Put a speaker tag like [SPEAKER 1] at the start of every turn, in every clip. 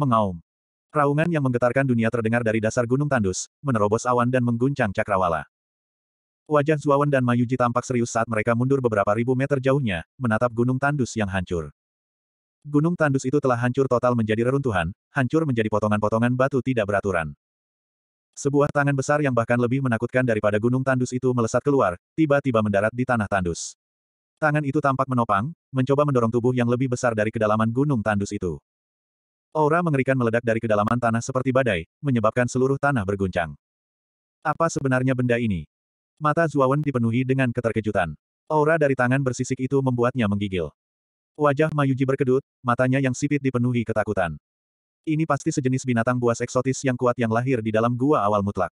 [SPEAKER 1] mengaum. Raungan yang menggetarkan dunia terdengar dari dasar gunung tandus, menerobos awan dan mengguncang cakrawala. Wajah Zuawan dan Mayuji tampak serius saat mereka mundur beberapa ribu meter jauhnya, menatap gunung tandus yang hancur. Gunung tandus itu telah hancur total menjadi reruntuhan, hancur menjadi potongan-potongan batu tidak beraturan. Sebuah tangan besar yang bahkan lebih menakutkan daripada gunung tandus itu melesat keluar, tiba-tiba mendarat di tanah tandus. Tangan itu tampak menopang, mencoba mendorong tubuh yang lebih besar dari kedalaman gunung tandus itu. Aura mengerikan meledak dari kedalaman tanah seperti badai, menyebabkan seluruh tanah berguncang. Apa sebenarnya benda ini? Mata Zuawan dipenuhi dengan keterkejutan. Aura dari tangan bersisik itu membuatnya menggigil. Wajah Mayuji berkedut, matanya yang sipit dipenuhi ketakutan. Ini pasti sejenis binatang buas eksotis yang kuat yang lahir di dalam gua awal mutlak.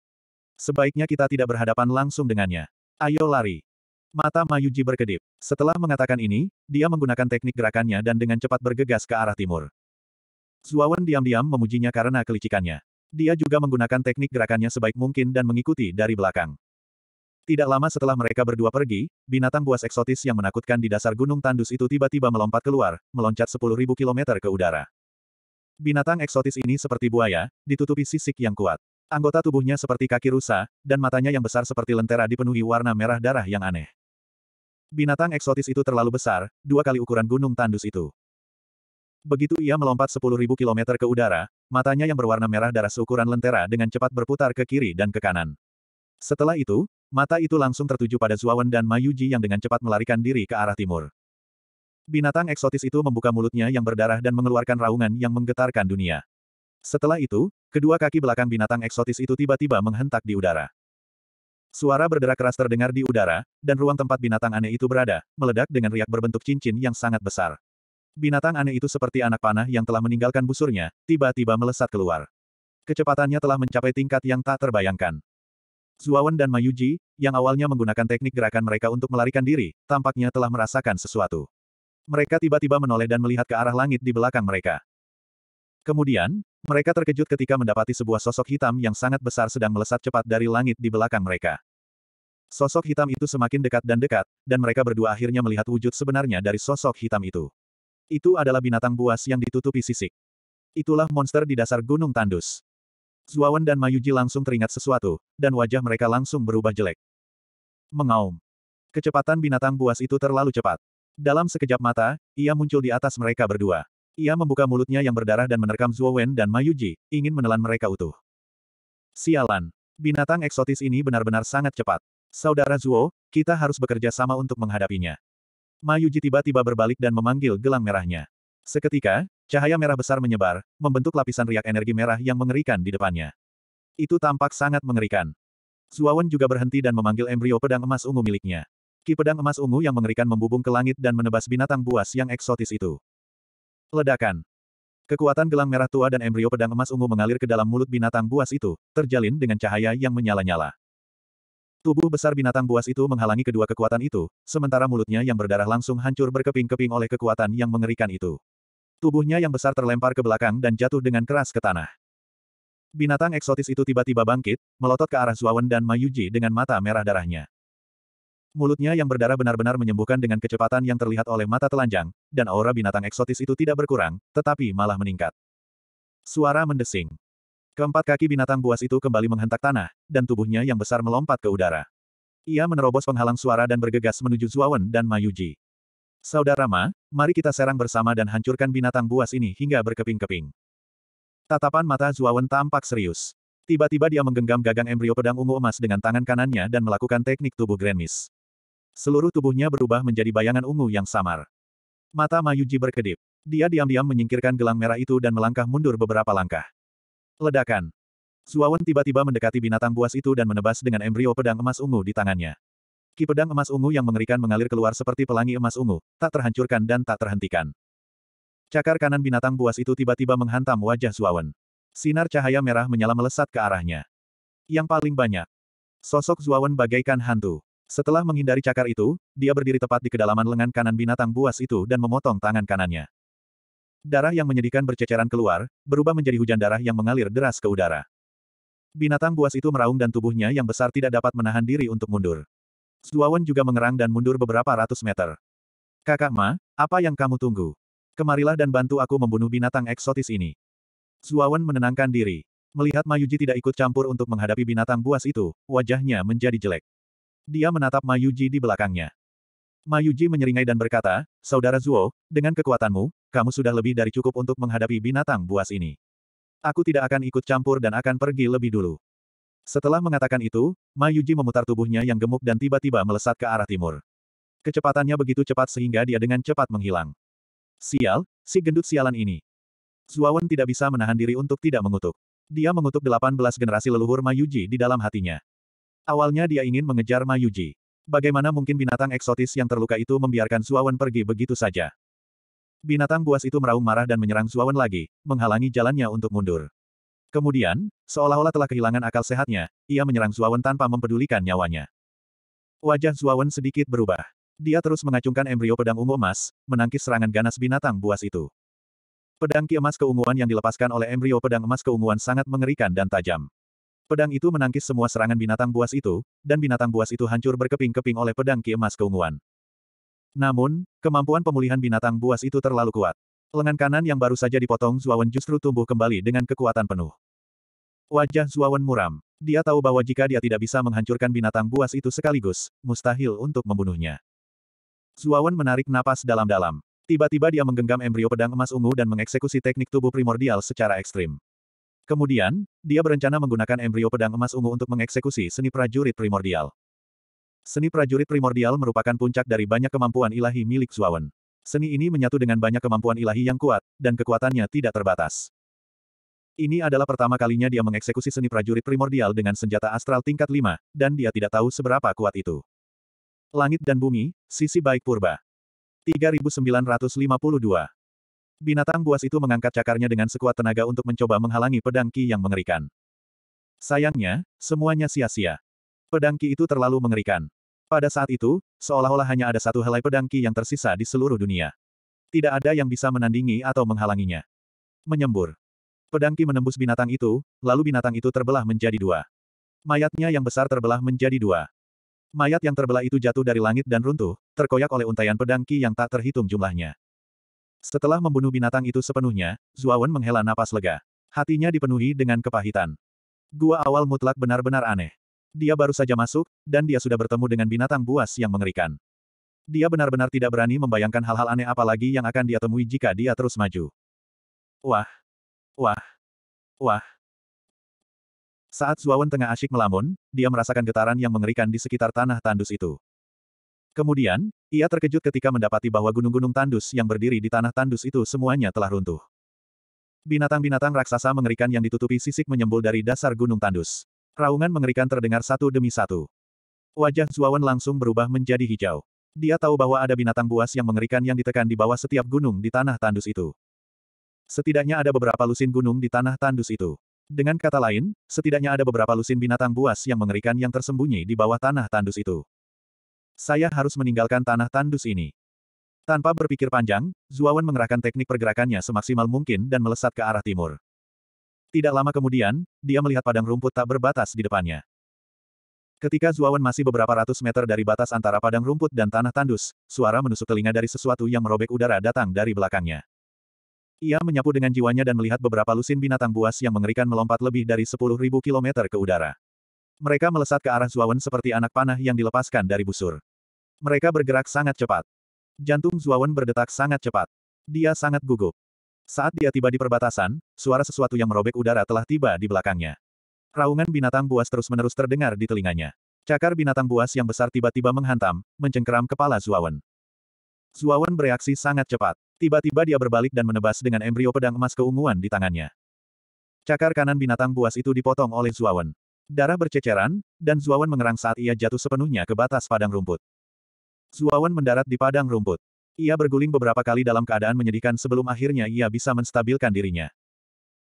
[SPEAKER 1] Sebaiknya kita tidak berhadapan langsung dengannya. Ayo lari. Mata Mayuji berkedip. Setelah mengatakan ini, dia menggunakan teknik gerakannya dan dengan cepat bergegas ke arah timur. Zuawan diam-diam memujinya karena kelicikannya. Dia juga menggunakan teknik gerakannya sebaik mungkin dan mengikuti dari belakang. Tidak lama setelah mereka berdua pergi, binatang buas eksotis yang menakutkan di dasar gunung tandus itu tiba-tiba melompat keluar, meloncat 10.000 km ke udara. Binatang eksotis ini seperti buaya, ditutupi sisik yang kuat. Anggota tubuhnya seperti kaki rusa, dan matanya yang besar seperti lentera dipenuhi warna merah darah yang aneh. Binatang eksotis itu terlalu besar, dua kali ukuran gunung tandus itu. Begitu ia melompat 10.000 km ke udara, matanya yang berwarna merah darah seukuran lentera dengan cepat berputar ke kiri dan ke kanan. Setelah itu, mata itu langsung tertuju pada Zuawan dan Mayuji yang dengan cepat melarikan diri ke arah timur. Binatang eksotis itu membuka mulutnya yang berdarah dan mengeluarkan raungan yang menggetarkan dunia. Setelah itu, kedua kaki belakang binatang eksotis itu tiba-tiba menghentak di udara. Suara berderak keras terdengar di udara, dan ruang tempat binatang aneh itu berada, meledak dengan riak berbentuk cincin yang sangat besar. Binatang aneh itu seperti anak panah yang telah meninggalkan busurnya, tiba-tiba melesat keluar. Kecepatannya telah mencapai tingkat yang tak terbayangkan. Zuawan dan Mayuji, yang awalnya menggunakan teknik gerakan mereka untuk melarikan diri, tampaknya telah merasakan sesuatu. Mereka tiba-tiba menoleh dan melihat ke arah langit di belakang mereka. Kemudian, mereka terkejut ketika mendapati sebuah sosok hitam yang sangat besar sedang melesat cepat dari langit di belakang mereka. Sosok hitam itu semakin dekat dan dekat, dan mereka berdua akhirnya melihat wujud sebenarnya dari sosok hitam itu. Itu adalah binatang buas yang ditutupi sisik. Itulah monster di dasar Gunung Tandus. Zuawan dan Mayuji langsung teringat sesuatu, dan wajah mereka langsung berubah jelek. Mengaum. Kecepatan binatang buas itu terlalu cepat. Dalam sekejap mata, ia muncul di atas mereka berdua. Ia membuka mulutnya yang berdarah dan menerkam Zuowen dan Mayuji, ingin menelan mereka utuh. Sialan. Binatang eksotis ini benar-benar sangat cepat. Saudara Zuo, kita harus bekerja sama untuk menghadapinya. Mayuji tiba-tiba berbalik dan memanggil gelang merahnya. Seketika, cahaya merah besar menyebar, membentuk lapisan riak energi merah yang mengerikan di depannya. Itu tampak sangat mengerikan. Zuawan juga berhenti dan memanggil embrio pedang emas ungu miliknya. Ki pedang emas ungu yang mengerikan membubung ke langit dan menebas binatang buas yang eksotis itu. Ledakan. Kekuatan gelang merah tua dan embrio pedang emas ungu mengalir ke dalam mulut binatang buas itu, terjalin dengan cahaya yang menyala-nyala. Tubuh besar binatang buas itu menghalangi kedua kekuatan itu, sementara mulutnya yang berdarah langsung hancur berkeping-keping oleh kekuatan yang mengerikan itu. Tubuhnya yang besar terlempar ke belakang dan jatuh dengan keras ke tanah. Binatang eksotis itu tiba-tiba bangkit, melotot ke arah Zuawan dan Mayuji dengan mata merah darahnya. Mulutnya yang berdarah benar-benar menyembuhkan dengan kecepatan yang terlihat oleh mata telanjang, dan aura binatang eksotis itu tidak berkurang, tetapi malah meningkat. Suara mendesing. Keempat kaki binatang buas itu kembali menghentak tanah, dan tubuhnya yang besar melompat ke udara. Ia menerobos penghalang suara dan bergegas menuju Zuawan dan Mayuji. Saudara Ma, mari kita serang bersama dan hancurkan binatang buas ini hingga berkeping-keping. Tatapan mata Zuawan tampak serius. Tiba-tiba dia menggenggam gagang embrio pedang ungu emas dengan tangan kanannya dan melakukan teknik tubuh Grand Miss. Seluruh tubuhnya berubah menjadi bayangan ungu yang samar. Mata Mayuji berkedip. Dia diam-diam menyingkirkan gelang merah itu dan melangkah mundur beberapa langkah. Ledakan. Suawan tiba-tiba mendekati binatang buas itu dan menebas dengan embrio pedang emas ungu di tangannya. Ki pedang emas ungu yang mengerikan mengalir keluar seperti pelangi emas ungu, tak terhancurkan dan tak terhentikan. Cakar kanan binatang buas itu tiba-tiba menghantam wajah Zuawan. Sinar cahaya merah menyala melesat ke arahnya. Yang paling banyak. Sosok Zuawan bagaikan hantu. Setelah menghindari cakar itu, dia berdiri tepat di kedalaman lengan kanan binatang buas itu dan memotong tangan kanannya. Darah yang menyedihkan berceceran keluar, berubah menjadi hujan darah yang mengalir deras ke udara. Binatang buas itu meraung dan tubuhnya yang besar tidak dapat menahan diri untuk mundur. Zuawan juga mengerang dan mundur beberapa ratus meter. Kakak Ma, apa yang kamu tunggu? Kemarilah dan bantu aku membunuh binatang eksotis ini. Zuawan menenangkan diri. Melihat Mayuji tidak ikut campur untuk menghadapi binatang buas itu, wajahnya menjadi jelek. Dia menatap Mayuji di belakangnya. Mayuji menyeringai dan berkata, Saudara Zuo, dengan kekuatanmu, kamu sudah lebih dari cukup untuk menghadapi binatang buas ini. Aku tidak akan ikut campur dan akan pergi lebih dulu. Setelah mengatakan itu, Mayuji memutar tubuhnya yang gemuk dan tiba-tiba melesat ke arah timur. Kecepatannya begitu cepat sehingga dia dengan cepat menghilang. Sial, si gendut sialan ini. Zuawan tidak bisa menahan diri untuk tidak mengutuk. Dia mengutuk 18 generasi leluhur Mayuji di dalam hatinya. Awalnya dia ingin mengejar Mayuji. Bagaimana mungkin binatang eksotis yang terluka itu membiarkan Suawan pergi begitu saja? Binatang buas itu meraung marah dan menyerang Suawan lagi, menghalangi jalannya untuk mundur. Kemudian, seolah-olah telah kehilangan akal sehatnya, ia menyerang Suawan tanpa mempedulikan nyawanya. Wajah Suawan sedikit berubah. Dia terus mengacungkan embrio pedang ungu emas, menangkis serangan ganas binatang buas itu. Pedang ki emas keunguan yang dilepaskan oleh embrio pedang emas keunguan sangat mengerikan dan tajam. Pedang itu menangkis semua serangan binatang buas itu, dan binatang buas itu hancur berkeping-keping oleh pedang ki emas keunguan. Namun, kemampuan pemulihan binatang buas itu terlalu kuat. Lengan kanan yang baru saja dipotong Zuawan justru tumbuh kembali dengan kekuatan penuh. Wajah Zuawan muram. Dia tahu bahwa jika dia tidak bisa menghancurkan binatang buas itu sekaligus, mustahil untuk membunuhnya. Zuawan menarik napas dalam-dalam. Tiba-tiba dia menggenggam embrio pedang emas ungu dan mengeksekusi teknik tubuh primordial secara ekstrim. Kemudian, dia berencana menggunakan embrio pedang emas ungu untuk mengeksekusi seni prajurit primordial. Seni prajurit primordial merupakan puncak dari banyak kemampuan ilahi milik Zuawan. Seni ini menyatu dengan banyak kemampuan ilahi yang kuat, dan kekuatannya tidak terbatas. Ini adalah pertama kalinya dia mengeksekusi seni prajurit primordial dengan senjata astral tingkat 5, dan dia tidak tahu seberapa kuat itu. Langit dan Bumi, Sisi Baik Purba. 3952 Binatang buas itu mengangkat cakarnya dengan sekuat tenaga untuk mencoba menghalangi pedang Ki yang mengerikan. Sayangnya, semuanya sia-sia. Pedang Ki itu terlalu mengerikan. Pada saat itu, seolah-olah hanya ada satu helai pedang Ki yang tersisa di seluruh dunia. Tidak ada yang bisa menandingi atau menghalanginya. Menyembur. Pedang Ki menembus binatang itu, lalu binatang itu terbelah menjadi dua. Mayatnya yang besar terbelah menjadi dua. Mayat yang terbelah itu jatuh dari langit dan runtuh, terkoyak oleh untaian pedang Ki yang tak terhitung jumlahnya. Setelah membunuh binatang itu sepenuhnya, Zuawan menghela napas lega. Hatinya dipenuhi dengan kepahitan. Gua awal mutlak benar-benar aneh. Dia baru saja masuk, dan dia sudah bertemu dengan binatang buas yang mengerikan. Dia benar-benar tidak berani membayangkan hal-hal aneh apalagi yang akan dia temui jika dia terus maju. Wah! Wah! Wah! Saat Zuawan tengah asyik melamun, dia merasakan getaran yang mengerikan di sekitar tanah tandus itu. Kemudian, ia terkejut ketika mendapati bahwa gunung-gunung tandus yang berdiri di tanah tandus itu semuanya telah runtuh. Binatang-binatang raksasa mengerikan yang ditutupi sisik menyembul dari dasar gunung tandus. Raungan mengerikan terdengar satu demi satu. Wajah Zuawan langsung berubah menjadi hijau. Dia tahu bahwa ada binatang buas yang mengerikan yang ditekan di bawah setiap gunung di tanah tandus itu. Setidaknya ada beberapa lusin gunung di tanah tandus itu. Dengan kata lain, setidaknya ada beberapa lusin binatang buas yang mengerikan yang tersembunyi di bawah tanah tandus itu. Saya harus meninggalkan tanah tandus ini. Tanpa berpikir panjang, Zuawan mengerahkan teknik pergerakannya semaksimal mungkin dan melesat ke arah timur. Tidak lama kemudian, dia melihat padang rumput tak berbatas di depannya. Ketika Zuawan masih beberapa ratus meter dari batas antara padang rumput dan tanah tandus, suara menusuk telinga dari sesuatu yang merobek udara datang dari belakangnya. Ia menyapu dengan jiwanya dan melihat beberapa lusin binatang buas yang mengerikan melompat lebih dari 10.000 km ke udara. Mereka melesat ke arah Zuawan seperti anak panah yang dilepaskan dari busur. Mereka bergerak sangat cepat. Jantung Zuawan berdetak sangat cepat. Dia sangat gugup. Saat dia tiba di perbatasan, suara sesuatu yang merobek udara telah tiba di belakangnya. Raungan binatang buas terus-menerus terdengar di telinganya. Cakar binatang buas yang besar tiba-tiba menghantam, mencengkeram kepala Zuawan. Zuawan bereaksi sangat cepat. Tiba-tiba dia berbalik dan menebas dengan embrio pedang emas keunguan di tangannya. Cakar kanan binatang buas itu dipotong oleh Zuawan. Darah berceceran, dan Zuawan mengerang saat ia jatuh sepenuhnya ke batas padang rumput. Zuawan mendarat di padang rumput. Ia berguling beberapa kali dalam keadaan menyedihkan sebelum akhirnya ia bisa menstabilkan dirinya.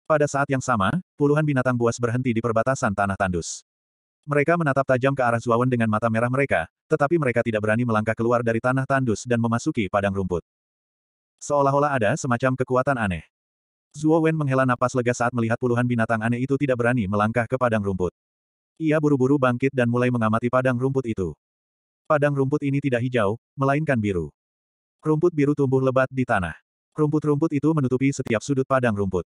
[SPEAKER 1] Pada saat yang sama, puluhan binatang buas berhenti di perbatasan tanah tandus. Mereka menatap tajam ke arah Zuawan dengan mata merah mereka, tetapi mereka tidak berani melangkah keluar dari tanah tandus dan memasuki padang rumput. Seolah-olah ada semacam kekuatan aneh. Zuawan menghela napas lega saat melihat puluhan binatang aneh itu tidak berani melangkah ke padang rumput. Ia buru-buru bangkit dan mulai mengamati padang rumput itu. Padang rumput ini tidak hijau, melainkan biru. Rumput biru tumbuh lebat di tanah. Rumput-rumput itu menutupi setiap sudut padang rumput.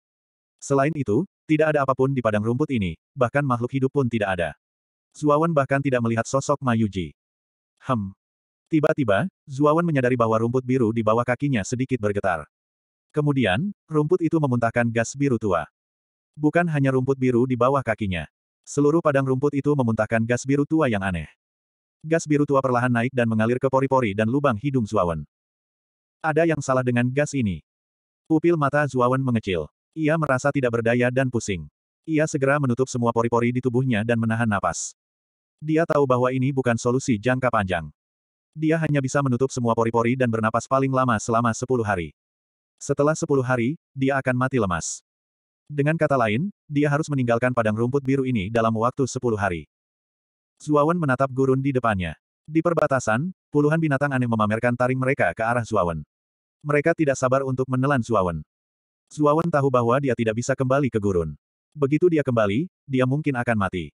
[SPEAKER 1] Selain itu, tidak ada apapun di padang rumput ini, bahkan makhluk hidup pun tidak ada. Zuawan bahkan tidak melihat sosok Mayuji. Hem. Tiba-tiba, Zuawan menyadari bahwa rumput biru di bawah kakinya sedikit bergetar. Kemudian, rumput itu memuntahkan gas biru tua. Bukan hanya rumput biru di bawah kakinya. Seluruh padang rumput itu memuntahkan gas biru tua yang aneh. Gas biru tua perlahan naik dan mengalir ke pori-pori dan lubang hidung Zuawan. Ada yang salah dengan gas ini. Pupil mata Zuawan mengecil. Ia merasa tidak berdaya dan pusing. Ia segera menutup semua pori-pori di tubuhnya dan menahan napas. Dia tahu bahwa ini bukan solusi jangka panjang. Dia hanya bisa menutup semua pori-pori dan bernapas paling lama selama 10 hari. Setelah 10 hari, dia akan mati lemas. Dengan kata lain, dia harus meninggalkan padang rumput biru ini dalam waktu 10 hari. Zuawan menatap gurun di depannya. Di perbatasan, puluhan binatang aneh memamerkan taring mereka ke arah Zuawan. Mereka tidak sabar untuk menelan Zuawan. Zuawan tahu bahwa dia tidak bisa kembali ke gurun. Begitu dia kembali, dia mungkin akan mati.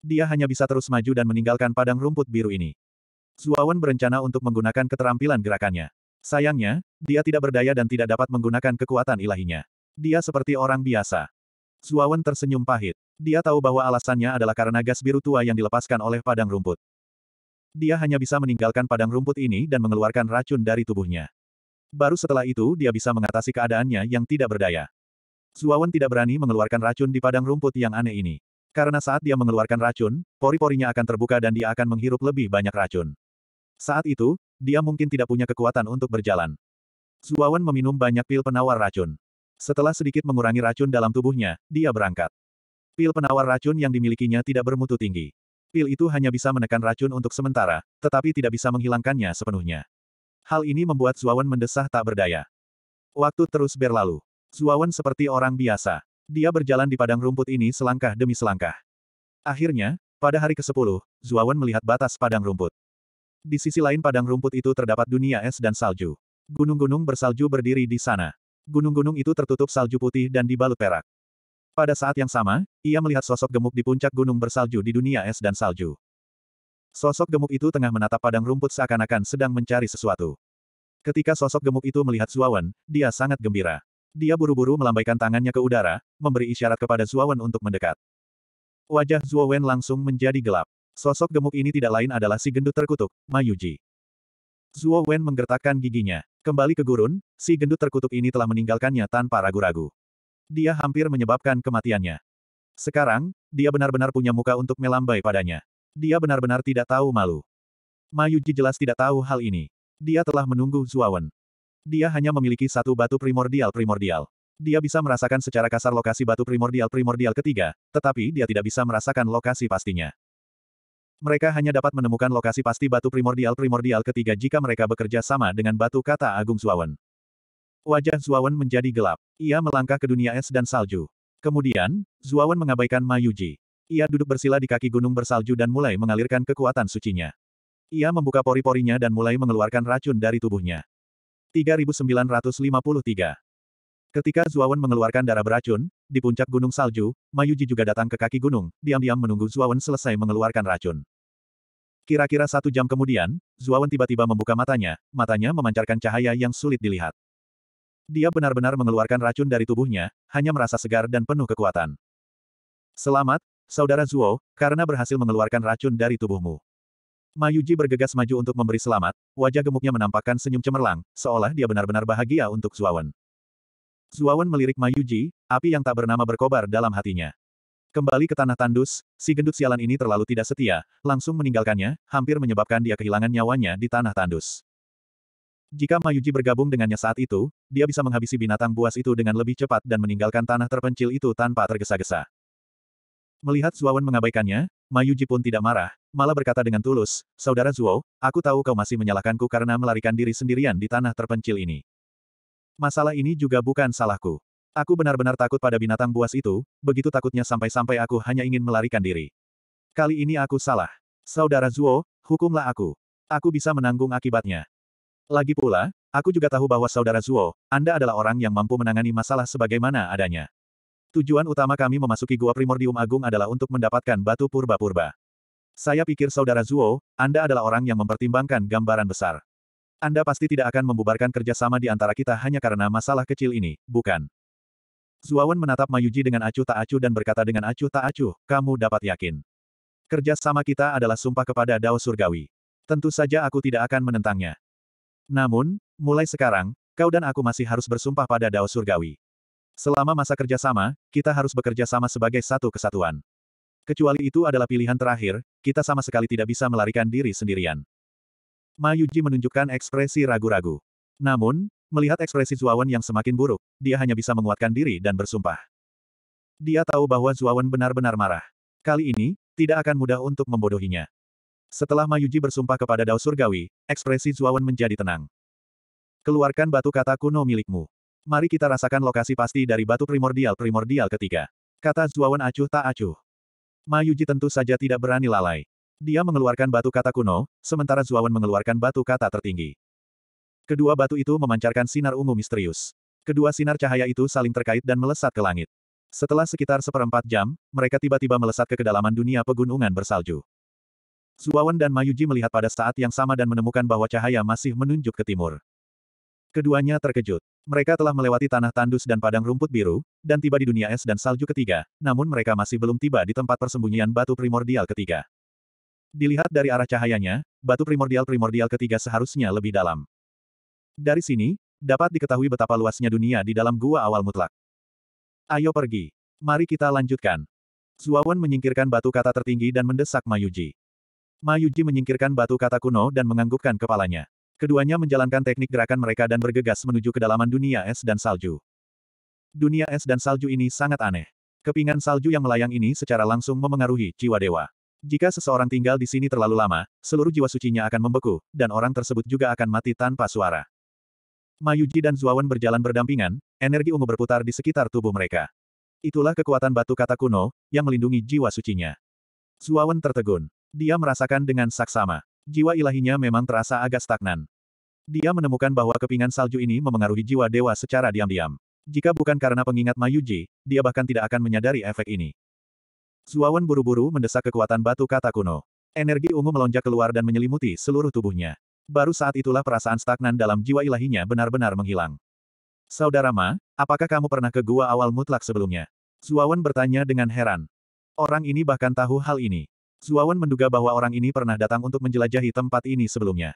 [SPEAKER 1] Dia hanya bisa terus maju dan meninggalkan padang rumput biru ini. Zuawan berencana untuk menggunakan keterampilan gerakannya. Sayangnya, dia tidak berdaya dan tidak dapat menggunakan kekuatan ilahinya. Dia seperti orang biasa. Zuawan tersenyum pahit. Dia tahu bahwa alasannya adalah karena gas biru tua yang dilepaskan oleh padang rumput. Dia hanya bisa meninggalkan padang rumput ini dan mengeluarkan racun dari tubuhnya. Baru setelah itu dia bisa mengatasi keadaannya yang tidak berdaya. Zuawan tidak berani mengeluarkan racun di padang rumput yang aneh ini. Karena saat dia mengeluarkan racun, pori-porinya akan terbuka dan dia akan menghirup lebih banyak racun. Saat itu, dia mungkin tidak punya kekuatan untuk berjalan. Zuawan meminum banyak pil penawar racun. Setelah sedikit mengurangi racun dalam tubuhnya, dia berangkat. Pil penawar racun yang dimilikinya tidak bermutu tinggi. Pil itu hanya bisa menekan racun untuk sementara, tetapi tidak bisa menghilangkannya sepenuhnya. Hal ini membuat Zuawan mendesah tak berdaya. Waktu terus berlalu. Zuawan seperti orang biasa. Dia berjalan di padang rumput ini selangkah demi selangkah. Akhirnya, pada hari ke-10, Zuawan melihat batas padang rumput. Di sisi lain padang rumput itu terdapat dunia es dan salju. Gunung-gunung bersalju berdiri di sana. Gunung-gunung itu tertutup salju putih dan dibalut perak. Pada saat yang sama, ia melihat sosok gemuk di puncak gunung bersalju di dunia es dan salju. Sosok gemuk itu tengah menatap padang rumput seakan-akan sedang mencari sesuatu. Ketika sosok gemuk itu melihat Zuawan, dia sangat gembira. Dia buru-buru melambaikan tangannya ke udara, memberi isyarat kepada Zuawan untuk mendekat. Wajah Zuawan langsung menjadi gelap. Sosok gemuk ini tidak lain adalah si gendut terkutuk, Mayuji. Zuo Wen menggertakkan giginya. Kembali ke gurun, si gendut terkutuk ini telah meninggalkannya tanpa ragu-ragu dia hampir menyebabkan kematiannya. Sekarang, dia benar-benar punya muka untuk melambai padanya. Dia benar-benar tidak tahu malu. Mayuji jelas tidak tahu hal ini. Dia telah menunggu Zuawan. Dia hanya memiliki satu batu primordial-primordial. Dia bisa merasakan secara kasar lokasi batu primordial-primordial ketiga, tetapi dia tidak bisa merasakan lokasi pastinya. Mereka hanya dapat menemukan lokasi pasti batu primordial-primordial ketiga jika mereka bekerja sama dengan batu kata Agung Zuawan. Wajah Zuawan menjadi gelap. Ia melangkah ke dunia es dan salju. Kemudian, Zuawan mengabaikan Mayuji. Ia duduk bersila di kaki gunung bersalju dan mulai mengalirkan kekuatan sucinya. Ia membuka pori-porinya dan mulai mengeluarkan racun dari tubuhnya. 3953 Ketika Zuawan mengeluarkan darah beracun, di puncak gunung salju, Mayuji juga datang ke kaki gunung, diam-diam menunggu Zuawan selesai mengeluarkan racun. Kira-kira satu jam kemudian, Zuawan tiba-tiba membuka matanya, matanya memancarkan cahaya yang sulit dilihat. Dia benar-benar mengeluarkan racun dari tubuhnya, hanya merasa segar dan penuh kekuatan. Selamat, Saudara Zuo, karena berhasil mengeluarkan racun dari tubuhmu. Mayuji bergegas maju untuk memberi selamat, wajah gemuknya menampakkan senyum cemerlang, seolah dia benar-benar bahagia untuk Zuawan. Zuawan melirik Mayuji, api yang tak bernama berkobar dalam hatinya. Kembali ke tanah tandus, si gendut sialan ini terlalu tidak setia, langsung meninggalkannya, hampir menyebabkan dia kehilangan nyawanya di tanah tandus. Jika Mayuji bergabung dengannya saat itu, dia bisa menghabisi binatang buas itu dengan lebih cepat dan meninggalkan tanah terpencil itu tanpa tergesa-gesa. Melihat Zuowen mengabaikannya, Mayuji pun tidak marah, malah berkata dengan tulus, Saudara Zuo, aku tahu kau masih menyalahkanku karena melarikan diri sendirian di tanah terpencil ini. Masalah ini juga bukan salahku. Aku benar-benar takut pada binatang buas itu, begitu takutnya sampai-sampai aku hanya ingin melarikan diri. Kali ini aku salah. Saudara Zuo, hukumlah aku. Aku bisa menanggung akibatnya. Lagi pula, aku juga tahu bahwa saudara Zuo, Anda adalah orang yang mampu menangani masalah sebagaimana adanya. Tujuan utama kami memasuki Gua Primordium Agung adalah untuk mendapatkan batu purba-purba. Saya pikir saudara Zuo, Anda adalah orang yang mempertimbangkan gambaran besar. Anda pasti tidak akan membubarkan kerjasama di antara kita hanya karena masalah kecil ini, bukan? Zuawan menatap Mayuji dengan acuh tak acuh dan berkata dengan acuh tak acuh, kamu dapat yakin. Kerjasama kita adalah sumpah kepada Dao Surgawi. Tentu saja aku tidak akan menentangnya. Namun, mulai sekarang, kau dan aku masih harus bersumpah pada Dao Surgawi. Selama masa kerjasama, kita harus bekerja sama sebagai satu kesatuan. Kecuali itu adalah pilihan terakhir, kita sama sekali tidak bisa melarikan diri sendirian. Mayuji menunjukkan ekspresi ragu-ragu. Namun, melihat ekspresi Zuawan yang semakin buruk, dia hanya bisa menguatkan diri dan bersumpah. Dia tahu bahwa Zuawan benar-benar marah. Kali ini, tidak akan mudah untuk membodohinya. Setelah Mayuji bersumpah kepada Dao Surgawi, ekspresi Zuawan menjadi tenang. Keluarkan batu kata kuno milikmu. Mari kita rasakan lokasi pasti dari batu primordial-primordial ketiga. Kata Zuawan acuh tak acuh. Mayuji tentu saja tidak berani lalai. Dia mengeluarkan batu kata kuno, sementara Zuawan mengeluarkan batu kata tertinggi. Kedua batu itu memancarkan sinar ungu misterius. Kedua sinar cahaya itu saling terkait dan melesat ke langit. Setelah sekitar seperempat jam, mereka tiba-tiba melesat ke kedalaman dunia pegunungan bersalju. Zuawan dan Mayuji melihat pada saat yang sama dan menemukan bahwa cahaya masih menunjuk ke timur. Keduanya terkejut. Mereka telah melewati tanah tandus dan padang rumput biru, dan tiba di dunia es dan salju ketiga, namun mereka masih belum tiba di tempat persembunyian batu primordial ketiga. Dilihat dari arah cahayanya, batu primordial-primordial ketiga seharusnya lebih dalam. Dari sini, dapat diketahui betapa luasnya dunia di dalam gua awal mutlak. Ayo pergi. Mari kita lanjutkan. Zuawan menyingkirkan batu kata tertinggi dan mendesak Mayuji. Mayuji menyingkirkan batu kata kuno dan menganggukkan kepalanya. Keduanya menjalankan teknik gerakan mereka dan bergegas menuju kedalaman dunia es dan salju. Dunia es dan salju ini sangat aneh. Kepingan salju yang melayang ini secara langsung memengaruhi jiwa dewa. Jika seseorang tinggal di sini terlalu lama, seluruh jiwa sucinya akan membeku, dan orang tersebut juga akan mati tanpa suara. Mayuji dan Zuawan berjalan berdampingan, energi ungu berputar di sekitar tubuh mereka. Itulah kekuatan batu kata kuno, yang melindungi jiwa sucinya. Zuawan tertegun. Dia merasakan dengan saksama. Jiwa ilahinya memang terasa agak stagnan. Dia menemukan bahwa kepingan salju ini memengaruhi jiwa dewa secara diam-diam. Jika bukan karena pengingat Mayuji, dia bahkan tidak akan menyadari efek ini. Zuawan buru-buru mendesak kekuatan batu kata kuno. Energi ungu melonjak keluar dan menyelimuti seluruh tubuhnya. Baru saat itulah perasaan stagnan dalam jiwa ilahinya benar-benar menghilang. Saudara Ma, apakah kamu pernah ke gua awal mutlak sebelumnya? Zuawan bertanya dengan heran. Orang ini bahkan tahu hal ini. Zuawan menduga bahwa orang ini pernah datang untuk menjelajahi tempat ini sebelumnya.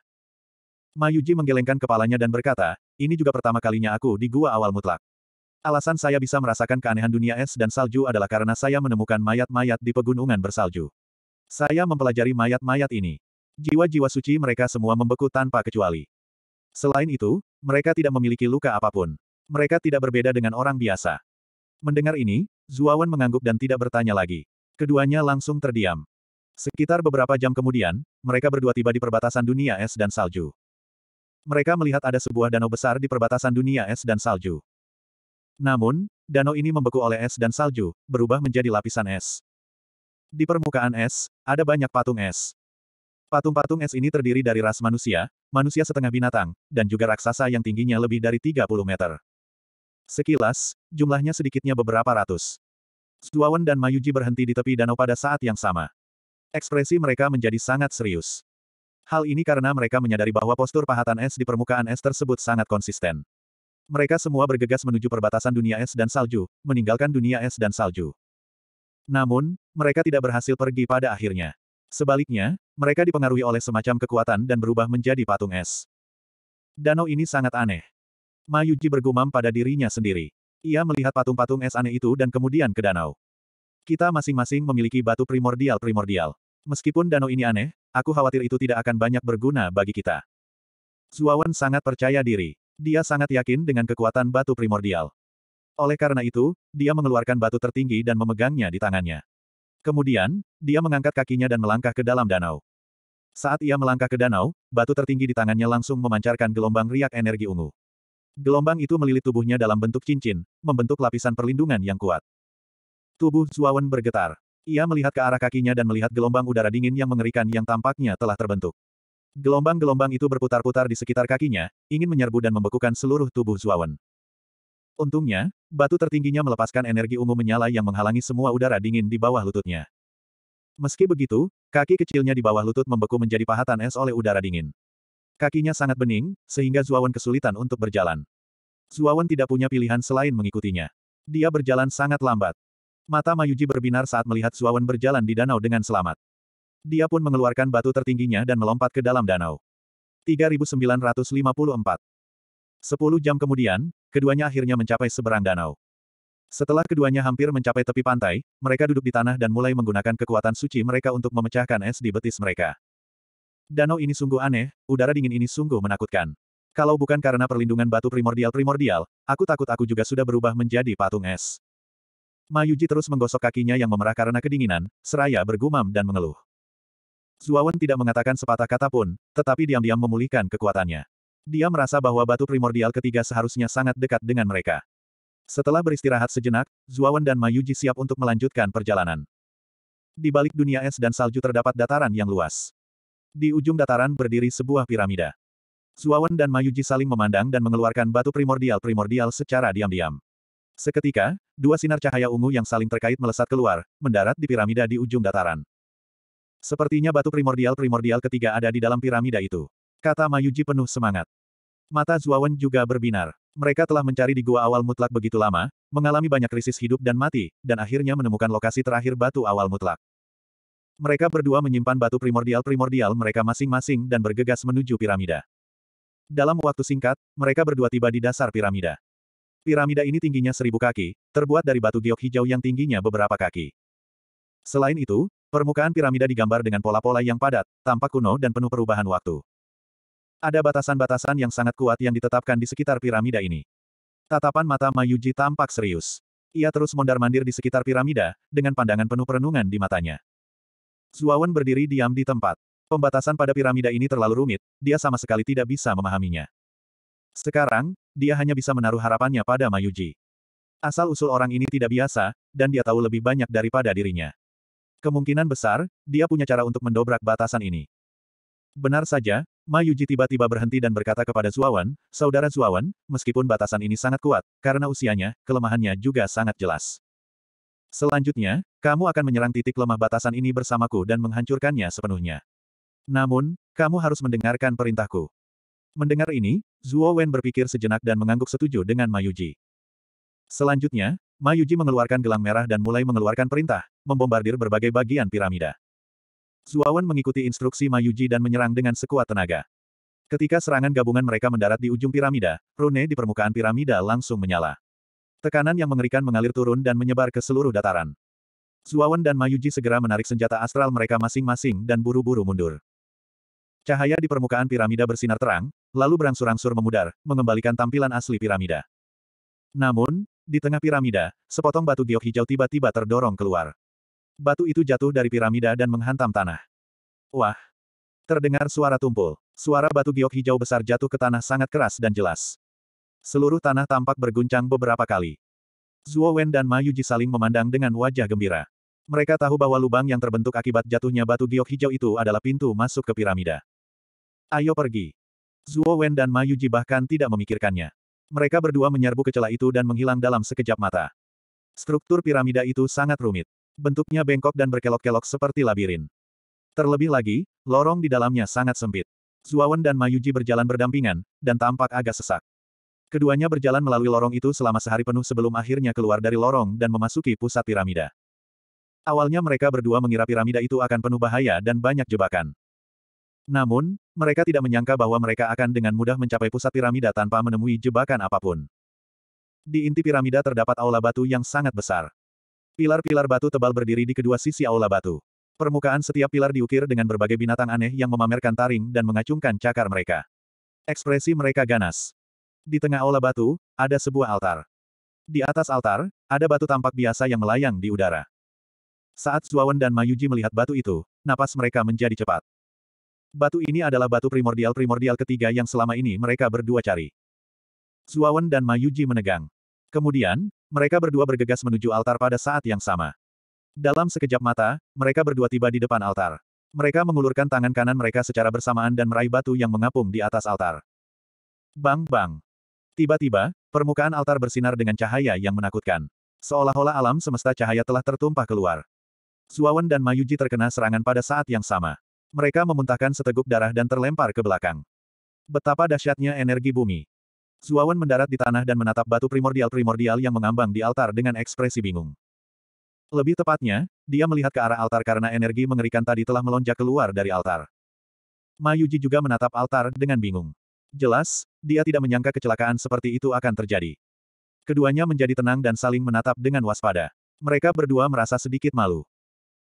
[SPEAKER 1] Mayuji menggelengkan kepalanya dan berkata, ini juga pertama kalinya aku di gua awal mutlak. Alasan saya bisa merasakan keanehan dunia es dan salju adalah karena saya menemukan mayat-mayat di pegunungan bersalju. Saya mempelajari mayat-mayat ini. Jiwa-jiwa suci mereka semua membeku tanpa kecuali. Selain itu, mereka tidak memiliki luka apapun. Mereka tidak berbeda dengan orang biasa. Mendengar ini, Zuawan mengangguk dan tidak bertanya lagi. Keduanya langsung terdiam. Sekitar beberapa jam kemudian, mereka berdua tiba di perbatasan dunia es dan salju. Mereka melihat ada sebuah danau besar di perbatasan dunia es dan salju. Namun, danau ini membeku oleh es dan salju, berubah menjadi lapisan es. Di permukaan es, ada banyak patung es. Patung-patung es ini terdiri dari ras manusia, manusia setengah binatang, dan juga raksasa yang tingginya lebih dari 30 meter. Sekilas, jumlahnya sedikitnya beberapa ratus. Stuawan dan Mayuji berhenti di tepi danau pada saat yang sama. Ekspresi mereka menjadi sangat serius. Hal ini karena mereka menyadari bahwa postur pahatan es di permukaan es tersebut sangat konsisten. Mereka semua bergegas menuju perbatasan dunia es dan salju, meninggalkan dunia es dan salju. Namun, mereka tidak berhasil pergi pada akhirnya. Sebaliknya, mereka dipengaruhi oleh semacam kekuatan dan berubah menjadi patung es. Danau ini sangat aneh. Mayuji bergumam pada dirinya sendiri. Ia melihat patung-patung es aneh itu dan kemudian ke danau. Kita masing-masing memiliki batu primordial-primordial. Meskipun danau ini aneh, aku khawatir itu tidak akan banyak berguna bagi kita. Zuawan sangat percaya diri. Dia sangat yakin dengan kekuatan batu primordial. Oleh karena itu, dia mengeluarkan batu tertinggi dan memegangnya di tangannya. Kemudian, dia mengangkat kakinya dan melangkah ke dalam danau. Saat ia melangkah ke danau, batu tertinggi di tangannya langsung memancarkan gelombang riak energi ungu. Gelombang itu melilit tubuhnya dalam bentuk cincin, membentuk lapisan perlindungan yang kuat. Tubuh Zuawan bergetar. Ia melihat ke arah kakinya dan melihat gelombang udara dingin yang mengerikan yang tampaknya telah terbentuk. Gelombang-gelombang itu berputar-putar di sekitar kakinya, ingin menyerbu dan membekukan seluruh tubuh Zuawan. Untungnya, batu tertingginya melepaskan energi ungu menyala yang menghalangi semua udara dingin di bawah lututnya. Meski begitu, kaki kecilnya di bawah lutut membeku menjadi pahatan es oleh udara dingin. Kakinya sangat bening, sehingga Zuawan kesulitan untuk berjalan. Zuawan tidak punya pilihan selain mengikutinya. Dia berjalan sangat lambat. Mata Mayuji berbinar saat melihat Suawan berjalan di danau dengan selamat. Dia pun mengeluarkan batu tertingginya dan melompat ke dalam danau. 3954 Sepuluh jam kemudian, keduanya akhirnya mencapai seberang danau. Setelah keduanya hampir mencapai tepi pantai, mereka duduk di tanah dan mulai menggunakan kekuatan suci mereka untuk memecahkan es di betis mereka. Danau ini sungguh aneh, udara dingin ini sungguh menakutkan. Kalau bukan karena perlindungan batu primordial-primordial, aku takut aku juga sudah berubah menjadi patung es. Mayuji terus menggosok kakinya yang memerah karena kedinginan, seraya bergumam dan mengeluh. Zuawan tidak mengatakan sepatah kata pun, tetapi diam-diam memulihkan kekuatannya. Dia merasa bahwa batu primordial ketiga seharusnya sangat dekat dengan mereka. Setelah beristirahat sejenak, Zuawan dan Mayuji siap untuk melanjutkan perjalanan. Di balik dunia es dan salju terdapat dataran yang luas. Di ujung dataran berdiri sebuah piramida. Zuawan dan Mayuji saling memandang dan mengeluarkan batu primordial-primordial secara diam-diam. Seketika, dua sinar cahaya ungu yang saling terkait melesat keluar, mendarat di piramida di ujung dataran. Sepertinya batu primordial-primordial ketiga ada di dalam piramida itu. Kata Mayuji penuh semangat. Mata Zuawan juga berbinar. Mereka telah mencari di gua awal mutlak begitu lama, mengalami banyak krisis hidup dan mati, dan akhirnya menemukan lokasi terakhir batu awal mutlak. Mereka berdua menyimpan batu primordial-primordial mereka masing-masing dan bergegas menuju piramida. Dalam waktu singkat, mereka berdua tiba di dasar piramida. Piramida ini tingginya seribu kaki, terbuat dari batu giok hijau yang tingginya beberapa kaki. Selain itu, permukaan piramida digambar dengan pola-pola yang padat, tampak kuno dan penuh perubahan waktu. Ada batasan-batasan yang sangat kuat yang ditetapkan di sekitar piramida ini. Tatapan mata Mayuji tampak serius. Ia terus mondar-mandir di sekitar piramida, dengan pandangan penuh perenungan di matanya. Zuawan berdiri diam di tempat. Pembatasan pada piramida ini terlalu rumit, dia sama sekali tidak bisa memahaminya. Sekarang, dia hanya bisa menaruh harapannya pada Mayuji. Asal-usul orang ini tidak biasa, dan dia tahu lebih banyak daripada dirinya. Kemungkinan besar, dia punya cara untuk mendobrak batasan ini. Benar saja, Mayuji tiba-tiba berhenti dan berkata kepada Zuawan, Saudara Zuawan, meskipun batasan ini sangat kuat, karena usianya, kelemahannya juga sangat jelas. Selanjutnya, kamu akan menyerang titik lemah batasan ini bersamaku dan menghancurkannya sepenuhnya. Namun, kamu harus mendengarkan perintahku. Mendengar ini, Zuo Wen berpikir sejenak dan mengangguk setuju dengan Mayuji. Selanjutnya, Mayuji mengeluarkan gelang merah dan mulai mengeluarkan perintah, membombardir berbagai bagian piramida. Wen mengikuti instruksi Mayuji dan menyerang dengan sekuat tenaga. Ketika serangan gabungan mereka mendarat di ujung piramida, rune di permukaan piramida langsung menyala. Tekanan yang mengerikan mengalir turun dan menyebar ke seluruh dataran. Zuawan dan Mayuji segera menarik senjata astral mereka masing-masing dan buru-buru mundur. Cahaya di permukaan piramida bersinar terang, lalu berangsur-angsur memudar, mengembalikan tampilan asli piramida. Namun, di tengah piramida, sepotong batu giok hijau tiba-tiba terdorong keluar. Batu itu jatuh dari piramida dan menghantam tanah. Wah! Terdengar suara tumpul. Suara batu giok hijau besar jatuh ke tanah sangat keras dan jelas. Seluruh tanah tampak berguncang beberapa kali. Zuo Wen dan Ma Yuji saling memandang dengan wajah gembira. Mereka tahu bahwa lubang yang terbentuk akibat jatuhnya batu giok hijau itu adalah pintu masuk ke piramida. Ayo pergi. Zuo Wen dan Ma Yuji bahkan tidak memikirkannya. Mereka berdua menyerbu ke celah itu dan menghilang dalam sekejap mata. Struktur piramida itu sangat rumit. Bentuknya bengkok dan berkelok-kelok seperti labirin. Terlebih lagi, lorong di dalamnya sangat sempit. Wen dan Ma Yuji berjalan berdampingan, dan tampak agak sesak. Keduanya berjalan melalui lorong itu selama sehari penuh sebelum akhirnya keluar dari lorong dan memasuki pusat piramida. Awalnya mereka berdua mengira piramida itu akan penuh bahaya dan banyak jebakan. Namun, mereka tidak menyangka bahwa mereka akan dengan mudah mencapai pusat piramida tanpa menemui jebakan apapun. Di inti piramida terdapat aula batu yang sangat besar. Pilar-pilar batu tebal berdiri di kedua sisi aula batu. Permukaan setiap pilar diukir dengan berbagai binatang aneh yang memamerkan taring dan mengacungkan cakar mereka. Ekspresi mereka ganas. Di tengah aula batu, ada sebuah altar. Di atas altar, ada batu tampak biasa yang melayang di udara. Saat Zuawan dan Mayuji melihat batu itu, napas mereka menjadi cepat. Batu ini adalah batu primordial-primordial ketiga yang selama ini mereka berdua cari. Zuawan dan Mayuji menegang. Kemudian, mereka berdua bergegas menuju altar pada saat yang sama. Dalam sekejap mata, mereka berdua tiba di depan altar. Mereka mengulurkan tangan kanan mereka secara bersamaan dan meraih batu yang mengapung di atas altar. Bang bang. Tiba-tiba, permukaan altar bersinar dengan cahaya yang menakutkan. Seolah-olah alam semesta cahaya telah tertumpah keluar. Zuawan dan Mayuji terkena serangan pada saat yang sama. Mereka memuntahkan seteguk darah dan terlempar ke belakang. Betapa dahsyatnya energi bumi. Zuawan mendarat di tanah dan menatap batu primordial-primordial yang mengambang di altar dengan ekspresi bingung. Lebih tepatnya, dia melihat ke arah altar karena energi mengerikan tadi telah melonjak keluar dari altar. Mayuji juga menatap altar dengan bingung. Jelas, dia tidak menyangka kecelakaan seperti itu akan terjadi. Keduanya menjadi tenang dan saling menatap dengan waspada. Mereka berdua merasa sedikit malu.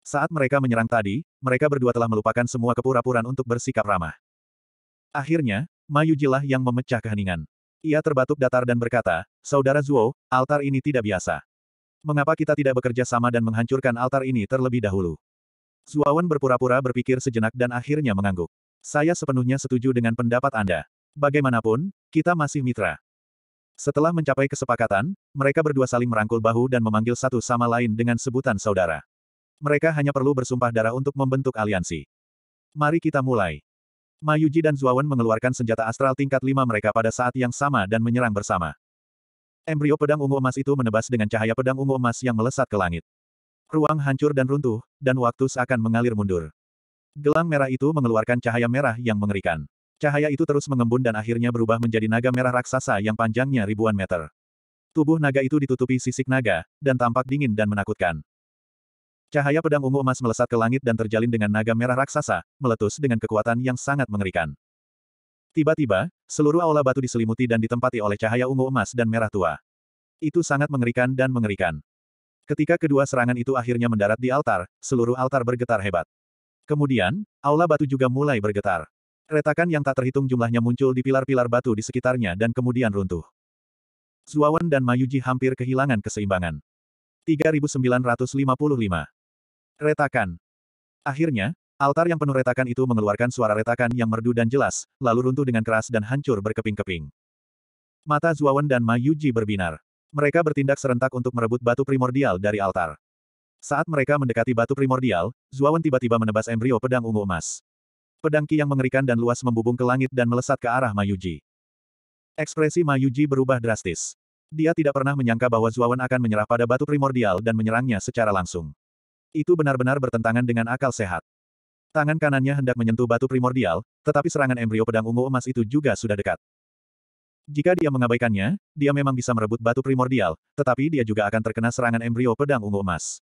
[SPEAKER 1] Saat mereka menyerang tadi, mereka berdua telah melupakan semua kepura puraan untuk bersikap ramah. Akhirnya, Mayujilah yang memecah keheningan. Ia terbatuk datar dan berkata, Saudara Zuo, altar ini tidak biasa. Mengapa kita tidak bekerja sama dan menghancurkan altar ini terlebih dahulu? Zuawan berpura-pura berpikir sejenak dan akhirnya mengangguk. Saya sepenuhnya setuju dengan pendapat Anda. Bagaimanapun, kita masih mitra. Setelah mencapai kesepakatan, mereka berdua saling merangkul bahu dan memanggil satu sama lain dengan sebutan saudara. Mereka hanya perlu bersumpah darah untuk membentuk aliansi. Mari kita mulai. Mayuji dan Zuawan mengeluarkan senjata astral tingkat 5 mereka pada saat yang sama dan menyerang bersama. Embrio pedang ungu emas itu menebas dengan cahaya pedang ungu emas yang melesat ke langit. Ruang hancur dan runtuh, dan waktu seakan mengalir mundur. Gelang merah itu mengeluarkan cahaya merah yang mengerikan. Cahaya itu terus mengembun dan akhirnya berubah menjadi naga merah raksasa yang panjangnya ribuan meter. Tubuh naga itu ditutupi sisik naga, dan tampak dingin dan menakutkan. Cahaya pedang ungu emas melesat ke langit dan terjalin dengan naga merah raksasa, meletus dengan kekuatan yang sangat mengerikan. Tiba-tiba, seluruh aula batu diselimuti dan ditempati oleh cahaya ungu emas dan merah tua. Itu sangat mengerikan dan mengerikan. Ketika kedua serangan itu akhirnya mendarat di altar, seluruh altar bergetar hebat. Kemudian, aula batu juga mulai bergetar. Retakan yang tak terhitung jumlahnya muncul di pilar-pilar batu di sekitarnya dan kemudian runtuh. Zuawan dan Mayuji hampir kehilangan keseimbangan. 3955 Retakan. Akhirnya, altar yang penuh retakan itu mengeluarkan suara retakan yang merdu dan jelas, lalu runtuh dengan keras dan hancur berkeping-keping. Mata Zuawan dan Ma Yuji berbinar. Mereka bertindak serentak untuk merebut batu primordial dari altar. Saat mereka mendekati batu primordial, Zuawan tiba-tiba menebas embrio pedang ungu emas. Pedang Ki yang mengerikan dan luas membubung ke langit dan melesat ke arah Mayuji. Ekspresi Mayuji berubah drastis. Dia tidak pernah menyangka bahwa Zuawan akan menyerah pada batu primordial dan menyerangnya secara langsung. Itu benar-benar bertentangan dengan akal sehat. Tangan kanannya hendak menyentuh batu primordial, tetapi serangan embrio pedang ungu emas itu juga sudah dekat. Jika dia mengabaikannya, dia memang bisa merebut batu primordial, tetapi dia juga akan terkena serangan embrio pedang ungu emas.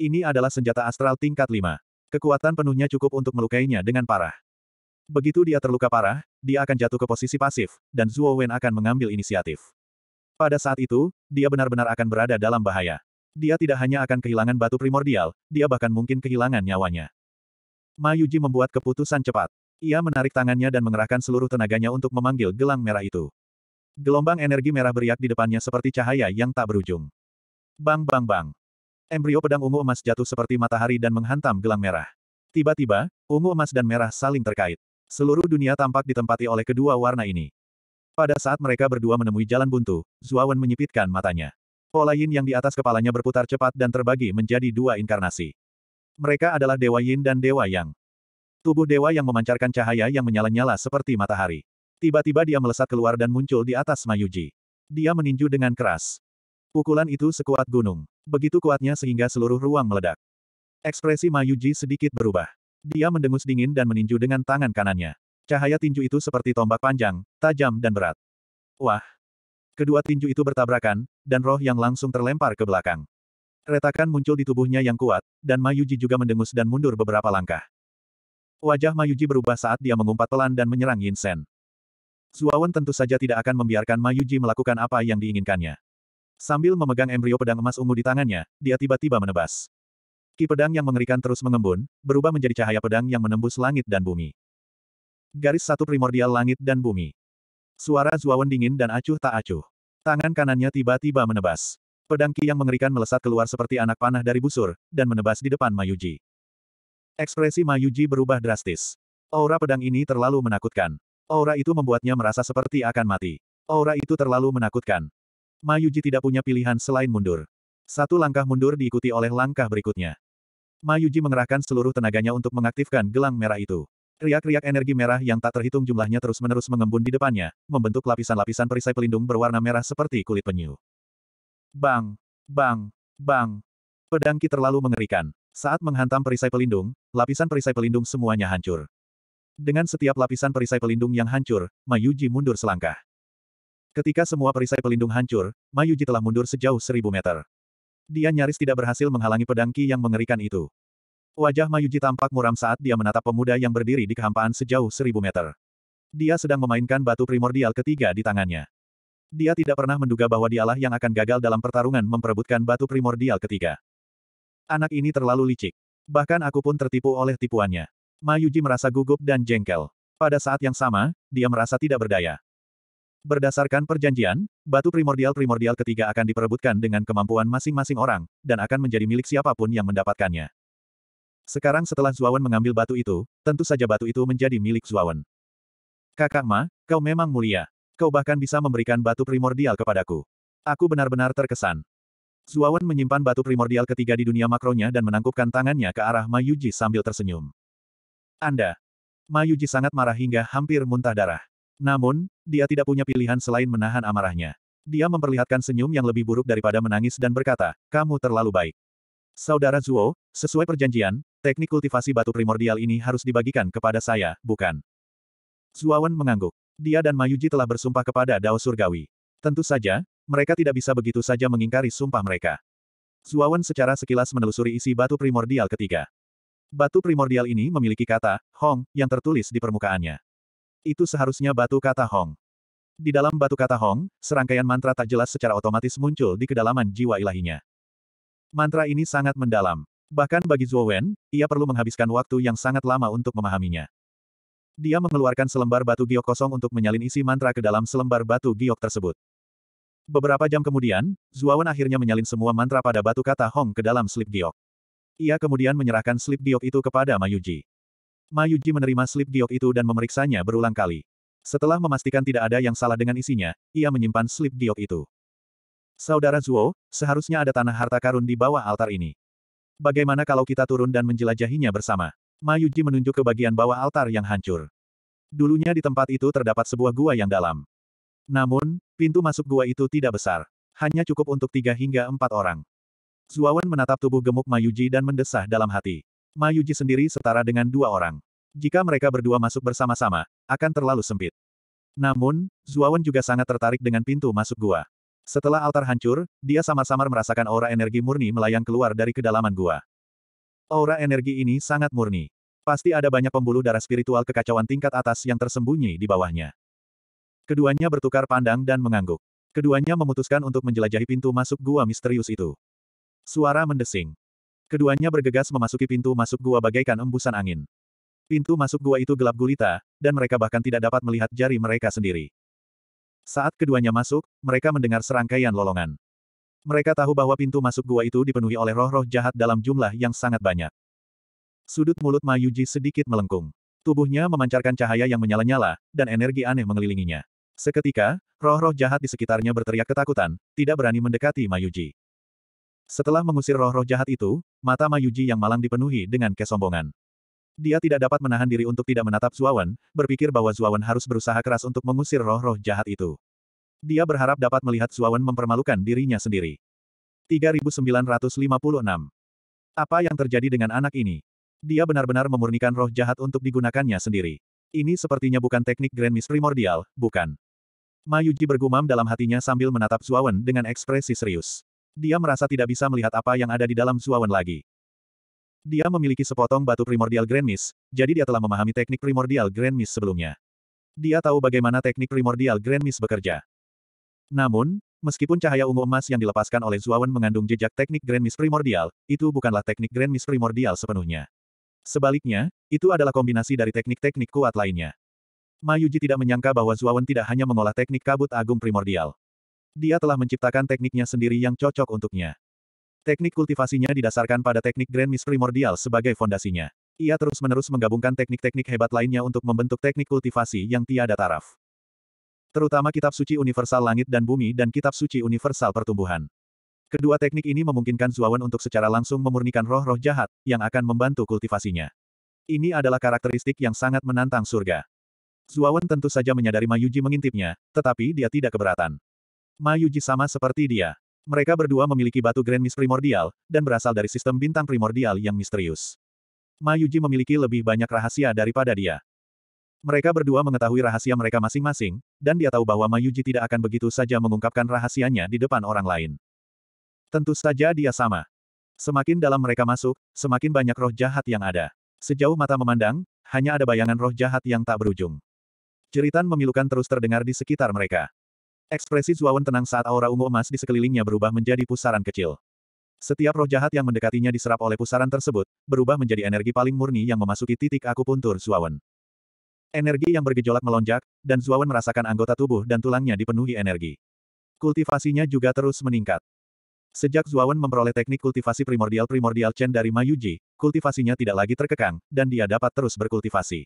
[SPEAKER 1] Ini adalah senjata astral tingkat 5. Kekuatan penuhnya cukup untuk melukainya dengan parah. Begitu dia terluka parah, dia akan jatuh ke posisi pasif, dan Zuo Wen akan mengambil inisiatif. Pada saat itu, dia benar-benar akan berada dalam bahaya. Dia tidak hanya akan kehilangan batu primordial, dia bahkan mungkin kehilangan nyawanya. Ma Yuji membuat keputusan cepat. Ia menarik tangannya dan mengerahkan seluruh tenaganya untuk memanggil gelang merah itu. Gelombang energi merah beriak di depannya seperti cahaya yang tak berujung. Bang bang bang. Embrio pedang ungu emas jatuh seperti matahari dan menghantam gelang merah. Tiba-tiba, ungu emas dan merah saling terkait. Seluruh dunia tampak ditempati oleh kedua warna ini. Pada saat mereka berdua menemui jalan buntu, Zuawan menyipitkan matanya. Pola yin yang di atas kepalanya berputar cepat dan terbagi menjadi dua inkarnasi. Mereka adalah Dewa Yin dan Dewa Yang. Tubuh Dewa Yang memancarkan cahaya yang menyala-nyala seperti matahari. Tiba-tiba dia melesat keluar dan muncul di atas Mayuji. Dia meninju dengan keras. Pukulan itu sekuat gunung. Begitu kuatnya sehingga seluruh ruang meledak. Ekspresi Mayuji sedikit berubah. Dia mendengus dingin dan meninju dengan tangan kanannya. Cahaya tinju itu seperti tombak panjang, tajam dan berat. Wah, Kedua tinju itu bertabrakan, dan roh yang langsung terlempar ke belakang. Retakan muncul di tubuhnya yang kuat, dan Mayuji juga mendengus dan mundur beberapa langkah. Wajah Mayuji berubah saat dia mengumpat pelan dan menyerang Yinsen. Zuawan tentu saja tidak akan membiarkan Mayuji melakukan apa yang diinginkannya. Sambil memegang embrio pedang emas ungu di tangannya, dia tiba-tiba menebas. Ki pedang yang mengerikan terus mengembun, berubah menjadi cahaya pedang yang menembus langit dan bumi. Garis satu primordial langit dan bumi. Suara Zuawan dingin dan acuh tak acuh. Tangan kanannya tiba-tiba menebas. Pedang Ki yang mengerikan melesat keluar seperti anak panah dari busur, dan menebas di depan Mayuji. Ekspresi Mayuji berubah drastis. Aura pedang ini terlalu menakutkan. Aura itu membuatnya merasa seperti akan mati. Aura itu terlalu menakutkan. Mayuji tidak punya pilihan selain mundur. Satu langkah mundur diikuti oleh langkah berikutnya. Mayuji mengerahkan seluruh tenaganya untuk mengaktifkan gelang merah itu. Riak-riak energi merah yang tak terhitung jumlahnya terus-menerus mengembun di depannya, membentuk lapisan-lapisan perisai pelindung berwarna merah seperti kulit penyu. Bang! Bang! Bang! Pedangki terlalu mengerikan. Saat menghantam perisai pelindung, lapisan perisai pelindung semuanya hancur. Dengan setiap lapisan perisai pelindung yang hancur, Mayuji mundur selangkah. Ketika semua perisai pelindung hancur, Mayuji telah mundur sejauh seribu meter. Dia nyaris tidak berhasil menghalangi pedangki yang mengerikan itu. Wajah Mayuji tampak muram saat dia menatap pemuda yang berdiri di kehampaan sejauh seribu meter. Dia sedang memainkan batu primordial ketiga di tangannya. Dia tidak pernah menduga bahwa dialah yang akan gagal dalam pertarungan memperebutkan batu primordial ketiga. Anak ini terlalu licik. Bahkan aku pun tertipu oleh tipuannya. Mayuji merasa gugup dan jengkel. Pada saat yang sama, dia merasa tidak berdaya. Berdasarkan perjanjian, batu primordial-primordial ketiga akan diperebutkan dengan kemampuan masing-masing orang, dan akan menjadi milik siapapun yang mendapatkannya. Sekarang setelah Zuawan mengambil batu itu, tentu saja batu itu menjadi milik Zuawan. Kakak Ma, kau memang mulia. Kau bahkan bisa memberikan batu primordial kepadaku. Aku benar-benar terkesan. Zuawan menyimpan batu primordial ketiga di dunia makronya dan menangkupkan tangannya ke arah Mayuji sambil tersenyum. Anda. Mayuji sangat marah hingga hampir muntah darah. Namun, dia tidak punya pilihan selain menahan amarahnya. Dia memperlihatkan senyum yang lebih buruk daripada menangis dan berkata, kamu terlalu baik. Saudara Zuo, sesuai perjanjian, teknik kultivasi batu primordial ini harus dibagikan kepada saya, bukan? Zuawan mengangguk. Dia dan Mayuji telah bersumpah kepada Dao Surgawi. Tentu saja, mereka tidak bisa begitu saja mengingkari sumpah mereka. Zuawan secara sekilas menelusuri isi batu primordial ketiga. Batu primordial ini memiliki kata, Hong, yang tertulis di permukaannya. Itu seharusnya batu kata Hong. Di dalam batu kata Hong, serangkaian mantra tak jelas secara otomatis muncul di kedalaman jiwa ilahinya. Mantra ini sangat mendalam. Bahkan bagi Zuo Wen, ia perlu menghabiskan waktu yang sangat lama untuk memahaminya. Dia mengeluarkan selembar batu giok kosong untuk menyalin isi mantra ke dalam selembar batu giok tersebut. Beberapa jam kemudian, Wen akhirnya menyalin semua mantra pada batu kata Hong ke dalam slip giok. Ia kemudian menyerahkan slip giok itu kepada Mayuji. Mayuji menerima slip giok itu dan memeriksanya berulang kali. Setelah memastikan tidak ada yang salah dengan isinya, ia menyimpan slip giok itu. Saudara Zuo, seharusnya ada tanah harta karun di bawah altar ini. Bagaimana kalau kita turun dan menjelajahinya bersama? Mayuji menunjuk ke bagian bawah altar yang hancur. Dulunya di tempat itu terdapat sebuah gua yang dalam. Namun, pintu masuk gua itu tidak besar. Hanya cukup untuk tiga hingga empat orang. Zuawan menatap tubuh gemuk Mayuji dan mendesah dalam hati. Mayuji sendiri setara dengan dua orang. Jika mereka berdua masuk bersama-sama, akan terlalu sempit. Namun, Zuawan juga sangat tertarik dengan pintu masuk gua. Setelah altar hancur, dia samar-samar merasakan aura energi murni melayang keluar dari kedalaman gua. Aura energi ini sangat murni. Pasti ada banyak pembuluh darah spiritual kekacauan tingkat atas yang tersembunyi di bawahnya. Keduanya bertukar pandang dan mengangguk. Keduanya memutuskan untuk menjelajahi pintu masuk gua misterius itu. Suara mendesing. Keduanya bergegas memasuki pintu masuk gua bagaikan embusan angin. Pintu masuk gua itu gelap gulita, dan mereka bahkan tidak dapat melihat jari mereka sendiri. Saat keduanya masuk, mereka mendengar serangkaian lolongan. Mereka tahu bahwa pintu masuk gua itu dipenuhi oleh roh-roh jahat dalam jumlah yang sangat banyak. Sudut mulut Mayuji sedikit melengkung. Tubuhnya memancarkan cahaya yang menyala-nyala, dan energi aneh mengelilinginya. Seketika, roh-roh jahat di sekitarnya berteriak ketakutan, tidak berani mendekati Mayuji. Setelah mengusir roh-roh jahat itu, mata Mayuji yang malang dipenuhi dengan kesombongan. Dia tidak dapat menahan diri untuk tidak menatap Zuawan, berpikir bahwa Zuawan harus berusaha keras untuk mengusir roh-roh jahat itu. Dia berharap dapat melihat Zuawan mempermalukan dirinya sendiri. 3956. Apa yang terjadi dengan anak ini? Dia benar-benar memurnikan roh jahat untuk digunakannya sendiri. Ini sepertinya bukan teknik Grand Miss primordial, bukan? Mayuji bergumam dalam hatinya sambil menatap Zuawan dengan ekspresi serius. Dia merasa tidak bisa melihat apa yang ada di dalam Zuawan lagi. Dia memiliki sepotong batu primordial Grand Mist, jadi dia telah memahami teknik primordial Grand Mist sebelumnya. Dia tahu bagaimana teknik primordial Grand Mist bekerja. Namun, meskipun cahaya ungu emas yang dilepaskan oleh Zuawan mengandung jejak teknik Grand Mist primordial, itu bukanlah teknik Grand Mist primordial sepenuhnya. Sebaliknya, itu adalah kombinasi dari teknik-teknik kuat lainnya. Mayuji tidak menyangka bahwa Zuawan tidak hanya mengolah teknik kabut agung primordial. Dia telah menciptakan tekniknya sendiri yang cocok untuknya. Teknik kultivasinya didasarkan pada teknik Grand Mystery primordial sebagai fondasinya. Ia terus-menerus menggabungkan teknik-teknik hebat lainnya untuk membentuk teknik kultivasi yang tiada taraf. Terutama kitab suci universal langit dan bumi dan kitab suci universal pertumbuhan. Kedua teknik ini memungkinkan Zuawan untuk secara langsung memurnikan roh-roh jahat, yang akan membantu kultivasinya. Ini adalah karakteristik yang sangat menantang surga. Zuawan tentu saja menyadari Mayuji mengintipnya, tetapi dia tidak keberatan. Mayuji sama seperti dia. Mereka berdua memiliki batu Grand Miss primordial, dan berasal dari sistem bintang primordial yang misterius. Ma Yuji memiliki lebih banyak rahasia daripada dia. Mereka berdua mengetahui rahasia mereka masing-masing, dan dia tahu bahwa Ma Yuji tidak akan begitu saja mengungkapkan rahasianya di depan orang lain. Tentu saja dia sama. Semakin dalam mereka masuk, semakin banyak roh jahat yang ada. Sejauh mata memandang, hanya ada bayangan roh jahat yang tak berujung. Jeritan memilukan terus terdengar di sekitar mereka. Ekspresi Zuawan tenang saat aura ungu emas di sekelilingnya berubah menjadi pusaran kecil. Setiap roh jahat yang mendekatinya diserap oleh pusaran tersebut, berubah menjadi energi paling murni yang memasuki titik akupuntur Zuawan. Energi yang bergejolak melonjak, dan Zuawan merasakan anggota tubuh dan tulangnya dipenuhi energi. Kultivasinya juga terus meningkat. Sejak Zuawan memperoleh teknik kultivasi primordial-primordial Chen dari Mayuji, kultivasinya tidak lagi terkekang, dan dia dapat terus berkultivasi.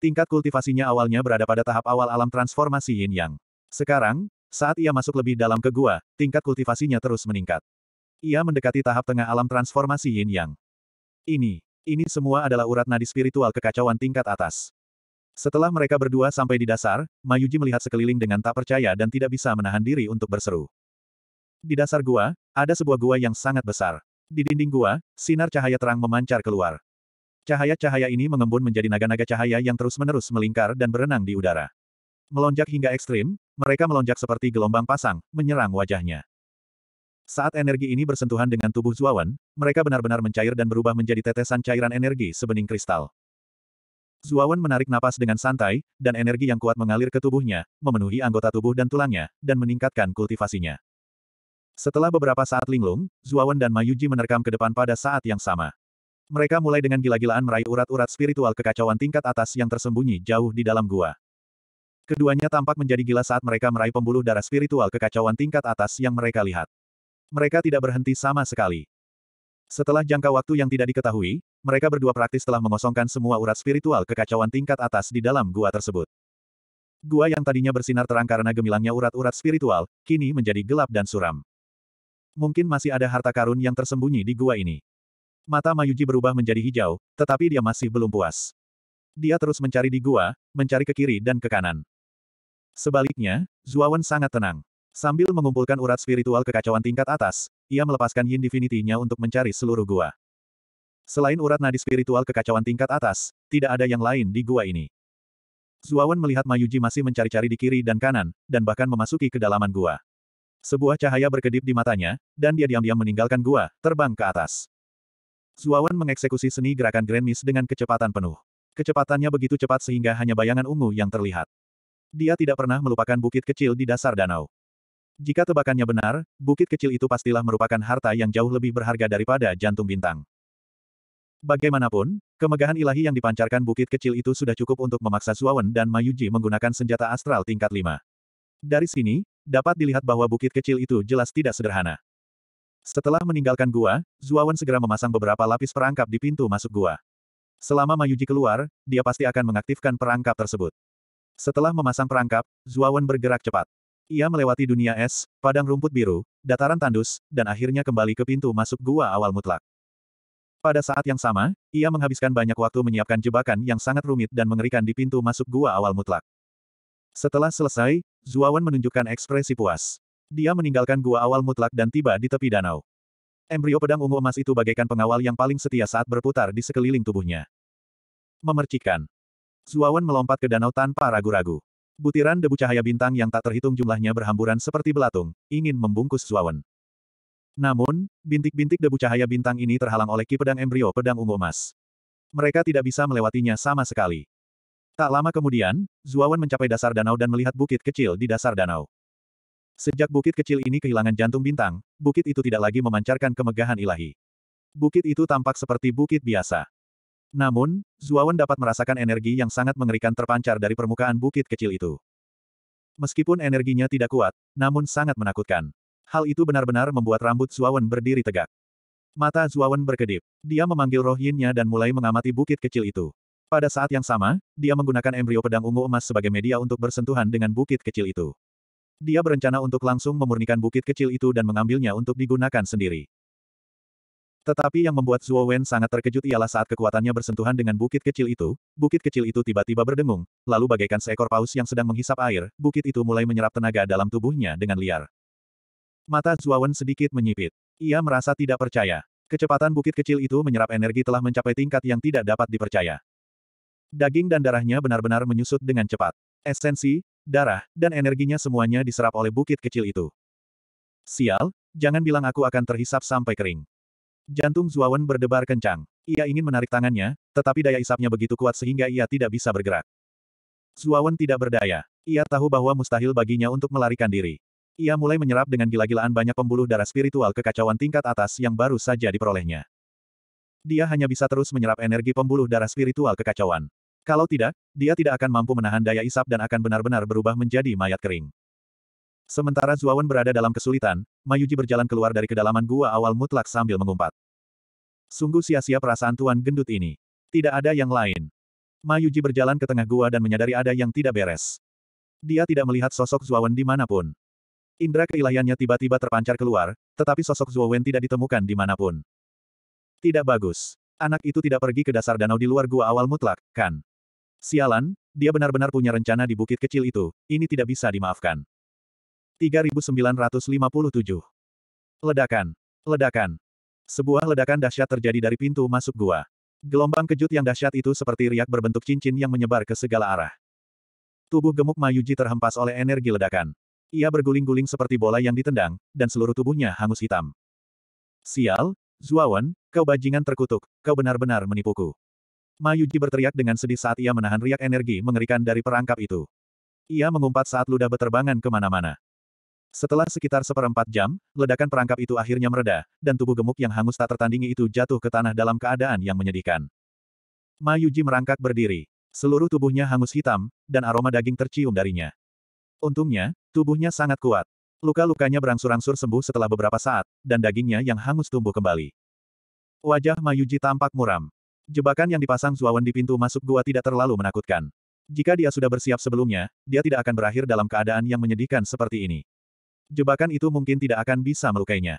[SPEAKER 1] Tingkat kultivasinya awalnya berada pada tahap awal alam transformasi yin yang. Sekarang, saat ia masuk lebih dalam ke gua, tingkat kultivasinya terus meningkat. Ia mendekati tahap tengah alam transformasi yin yang. Ini, ini semua adalah urat nadi spiritual kekacauan tingkat atas. Setelah mereka berdua sampai di dasar, Mayuji melihat sekeliling dengan tak percaya dan tidak bisa menahan diri untuk berseru. Di dasar gua, ada sebuah gua yang sangat besar. Di dinding gua, sinar cahaya terang memancar keluar. Cahaya-cahaya ini mengembun menjadi naga-naga cahaya yang terus-menerus melingkar dan berenang di udara. Melonjak hingga ekstrim, mereka melonjak seperti gelombang pasang, menyerang wajahnya. Saat energi ini bersentuhan dengan tubuh Zuawan, mereka benar-benar mencair dan berubah menjadi tetesan cairan energi sebening kristal. Zuawan menarik napas dengan santai, dan energi yang kuat mengalir ke tubuhnya, memenuhi anggota tubuh dan tulangnya, dan meningkatkan kultivasinya. Setelah beberapa saat linglung, Zuawan dan Mayuji menerkam ke depan pada saat yang sama. Mereka mulai dengan gila-gilaan meraih urat-urat spiritual kekacauan tingkat atas yang tersembunyi jauh di dalam gua. Keduanya tampak menjadi gila saat mereka meraih pembuluh darah spiritual kekacauan tingkat atas yang mereka lihat. Mereka tidak berhenti sama sekali. Setelah jangka waktu yang tidak diketahui, mereka berdua praktis telah mengosongkan semua urat spiritual kekacauan tingkat atas di dalam gua tersebut. Gua yang tadinya bersinar terang karena gemilangnya urat-urat spiritual, kini menjadi gelap dan suram. Mungkin masih ada harta karun yang tersembunyi di gua ini. Mata Mayuji berubah menjadi hijau, tetapi dia masih belum puas. Dia terus mencari di gua, mencari ke kiri dan ke kanan. Sebaliknya, Zuawan sangat tenang. Sambil mengumpulkan urat spiritual kekacauan tingkat atas, ia melepaskan yin divinity-nya untuk mencari seluruh gua. Selain urat nadi spiritual kekacauan tingkat atas, tidak ada yang lain di gua ini. Zuawan melihat Mayuji masih mencari-cari di kiri dan kanan, dan bahkan memasuki kedalaman gua. Sebuah cahaya berkedip di matanya, dan dia diam-diam meninggalkan gua, terbang ke atas. Zuawan mengeksekusi seni gerakan Grand Miss dengan kecepatan penuh. Kecepatannya begitu cepat sehingga hanya bayangan ungu yang terlihat. Dia tidak pernah melupakan bukit kecil di dasar danau. Jika tebakannya benar, bukit kecil itu pastilah merupakan harta yang jauh lebih berharga daripada jantung bintang. Bagaimanapun, kemegahan ilahi yang dipancarkan bukit kecil itu sudah cukup untuk memaksa Suawen dan Mayuji menggunakan senjata astral tingkat 5. Dari sini, dapat dilihat bahwa bukit kecil itu jelas tidak sederhana. Setelah meninggalkan gua, Zuawan segera memasang beberapa lapis perangkap di pintu masuk gua. Selama Mayuji keluar, dia pasti akan mengaktifkan perangkap tersebut. Setelah memasang perangkap, Zuawan bergerak cepat. Ia melewati dunia es, padang rumput biru, dataran tandus, dan akhirnya kembali ke pintu masuk gua awal mutlak. Pada saat yang sama, ia menghabiskan banyak waktu menyiapkan jebakan yang sangat rumit dan mengerikan di pintu masuk gua awal mutlak. Setelah selesai, Zuawan menunjukkan ekspresi puas. Dia meninggalkan gua awal mutlak dan tiba di tepi danau. Embrio pedang ungu emas itu bagaikan pengawal yang paling setia saat berputar di sekeliling tubuhnya. Memercikan. Zuawan melompat ke danau tanpa ragu-ragu. Butiran debu cahaya bintang yang tak terhitung jumlahnya berhamburan seperti belatung, ingin membungkus Zuawan. Namun, bintik-bintik debu cahaya bintang ini terhalang oleh ki pedang embrio pedang ungu emas. Mereka tidak bisa melewatinya sama sekali. Tak lama kemudian, Zuawan mencapai dasar danau dan melihat bukit kecil di dasar danau. Sejak bukit kecil ini kehilangan jantung bintang, bukit itu tidak lagi memancarkan kemegahan ilahi. Bukit itu tampak seperti bukit biasa. Namun, Zuawan dapat merasakan energi yang sangat mengerikan terpancar dari permukaan bukit kecil itu. Meskipun energinya tidak kuat, namun sangat menakutkan. Hal itu benar-benar membuat rambut Zuawan berdiri tegak. Mata Zuawan berkedip. Dia memanggil roh yinnya dan mulai mengamati bukit kecil itu. Pada saat yang sama, dia menggunakan embrio pedang ungu emas sebagai media untuk bersentuhan dengan bukit kecil itu. Dia berencana untuk langsung memurnikan bukit kecil itu dan mengambilnya untuk digunakan sendiri. Tetapi yang membuat Zuo Wen sangat terkejut ialah saat kekuatannya bersentuhan dengan bukit kecil itu, bukit kecil itu tiba-tiba berdengung, lalu bagaikan seekor paus yang sedang menghisap air, bukit itu mulai menyerap tenaga dalam tubuhnya dengan liar. Mata Zuo Wen sedikit menyipit. Ia merasa tidak percaya. Kecepatan bukit kecil itu menyerap energi telah mencapai tingkat yang tidak dapat dipercaya. Daging dan darahnya benar-benar menyusut dengan cepat. Esensi, darah, dan energinya semuanya diserap oleh bukit kecil itu. Sial, jangan bilang aku akan terhisap sampai kering. Jantung Zuawan berdebar kencang. Ia ingin menarik tangannya, tetapi daya isapnya begitu kuat sehingga ia tidak bisa bergerak. Zuawan tidak berdaya. Ia tahu bahwa mustahil baginya untuk melarikan diri. Ia mulai menyerap dengan gila-gilaan banyak pembuluh darah spiritual kekacauan tingkat atas yang baru saja diperolehnya. Dia hanya bisa terus menyerap energi pembuluh darah spiritual kekacauan. Kalau tidak, dia tidak akan mampu menahan daya isap dan akan benar-benar berubah menjadi mayat kering. Sementara Zuawan berada dalam kesulitan, Mayuji berjalan keluar dari kedalaman gua awal mutlak sambil mengumpat. Sungguh sia-sia perasaan Tuan Gendut ini. Tidak ada yang lain. Mayuji berjalan ke tengah gua dan menyadari ada yang tidak beres. Dia tidak melihat sosok Zuawan dimanapun. Indra keilahiannya tiba-tiba terpancar keluar, tetapi sosok Zuawan tidak ditemukan di dimanapun. Tidak bagus. Anak itu tidak pergi ke dasar danau di luar gua awal mutlak, kan? Sialan, dia benar-benar punya rencana di bukit kecil itu, ini tidak bisa dimaafkan. 3957. Ledakan. Ledakan. Sebuah ledakan dahsyat terjadi dari pintu masuk gua. Gelombang kejut yang dahsyat itu seperti riak berbentuk cincin yang menyebar ke segala arah. Tubuh gemuk Mayuji terhempas oleh energi ledakan. Ia berguling-guling seperti bola yang ditendang, dan seluruh tubuhnya hangus hitam. Sial, Zuawan, kau bajingan terkutuk, kau benar-benar menipuku. Mayuji berteriak dengan sedih saat ia menahan riak energi mengerikan dari perangkap itu. Ia mengumpat saat ludah beterbangan kemana-mana. Setelah sekitar seperempat jam, ledakan perangkap itu akhirnya mereda, dan tubuh gemuk yang hangus tak tertandingi itu jatuh ke tanah dalam keadaan yang menyedihkan. Mayuji merangkak berdiri. Seluruh tubuhnya hangus hitam, dan aroma daging tercium darinya. Untungnya, tubuhnya sangat kuat. Luka-lukanya berangsur-angsur sembuh setelah beberapa saat, dan dagingnya yang hangus tumbuh kembali. Wajah Mayuji tampak muram. Jebakan yang dipasang Zuawan di pintu masuk gua tidak terlalu menakutkan. Jika dia sudah bersiap sebelumnya, dia tidak akan berakhir dalam keadaan yang menyedihkan seperti ini jebakan itu mungkin tidak akan bisa melukainya.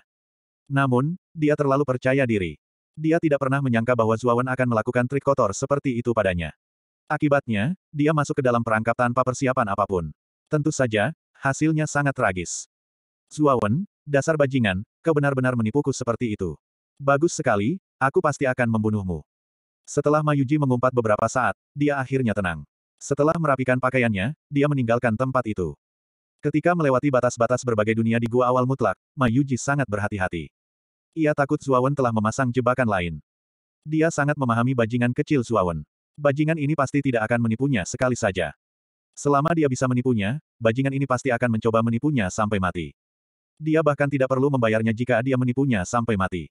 [SPEAKER 1] Namun, dia terlalu percaya diri. Dia tidak pernah menyangka bahwa Zuawan akan melakukan trik kotor seperti itu padanya. Akibatnya, dia masuk ke dalam perangkap tanpa persiapan apapun. Tentu saja, hasilnya sangat tragis. Zuawan, dasar bajingan, kau benar-benar menipuku seperti itu. Bagus sekali, aku pasti akan membunuhmu. Setelah Mayuji mengumpat beberapa saat, dia akhirnya tenang. Setelah merapikan pakaiannya, dia meninggalkan tempat itu. Ketika melewati batas-batas berbagai dunia di gua awal mutlak, Mayuji sangat berhati-hati. Ia takut Zuawan telah memasang jebakan lain. Dia sangat memahami bajingan kecil Zuawan. Bajingan ini pasti tidak akan menipunya sekali saja. Selama dia bisa menipunya, bajingan ini pasti akan mencoba menipunya sampai mati. Dia bahkan tidak perlu membayarnya jika dia menipunya sampai mati.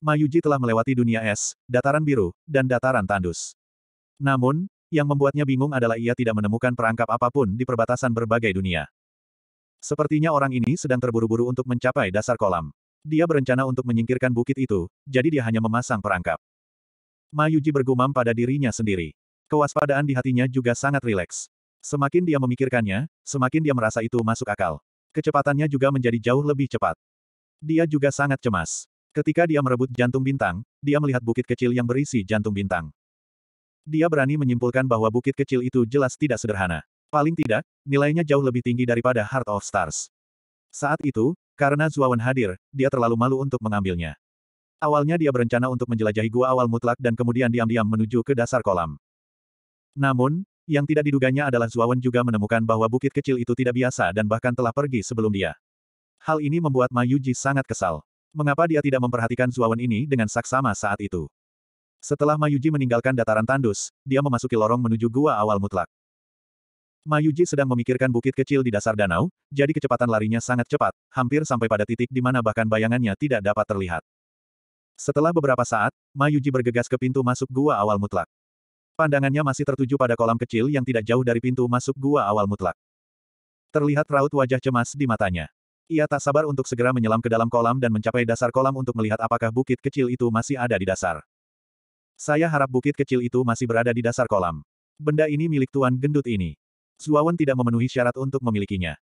[SPEAKER 1] Mayuji telah melewati dunia es, dataran biru, dan dataran tandus. Namun, yang membuatnya bingung adalah ia tidak menemukan perangkap apapun di perbatasan berbagai dunia. Sepertinya orang ini sedang terburu-buru untuk mencapai dasar kolam. Dia berencana untuk menyingkirkan bukit itu, jadi dia hanya memasang perangkap. Mayuji bergumam pada dirinya sendiri. Kewaspadaan di hatinya juga sangat rileks. Semakin dia memikirkannya, semakin dia merasa itu masuk akal. Kecepatannya juga menjadi jauh lebih cepat. Dia juga sangat cemas. Ketika dia merebut jantung bintang, dia melihat bukit kecil yang berisi jantung bintang. Dia berani menyimpulkan bahwa bukit kecil itu jelas tidak sederhana. Paling tidak, nilainya jauh lebih tinggi daripada Heart of Stars. Saat itu, karena Zuawan hadir, dia terlalu malu untuk mengambilnya. Awalnya dia berencana untuk menjelajahi gua awal mutlak dan kemudian diam-diam menuju ke dasar kolam. Namun, yang tidak diduganya adalah Zuawan juga menemukan bahwa bukit kecil itu tidak biasa dan bahkan telah pergi sebelum dia. Hal ini membuat Ma Yuji sangat kesal. Mengapa dia tidak memperhatikan Zuawan ini dengan saksama saat itu? Setelah Mayuji meninggalkan dataran tandus, dia memasuki lorong menuju gua awal mutlak. Mayuji sedang memikirkan bukit kecil di dasar danau, jadi kecepatan larinya sangat cepat, hampir sampai pada titik di mana bahkan bayangannya tidak dapat terlihat. Setelah beberapa saat, Mayuji bergegas ke pintu masuk gua awal mutlak. Pandangannya masih tertuju pada kolam kecil yang tidak jauh dari pintu masuk gua awal mutlak. Terlihat raut wajah cemas di matanya. Ia tak sabar untuk segera menyelam ke dalam kolam dan mencapai dasar kolam untuk melihat apakah bukit kecil itu masih ada di dasar. Saya harap bukit kecil itu masih berada di dasar kolam. Benda ini milik Tuan Gendut ini. Suawan tidak memenuhi syarat untuk memilikinya.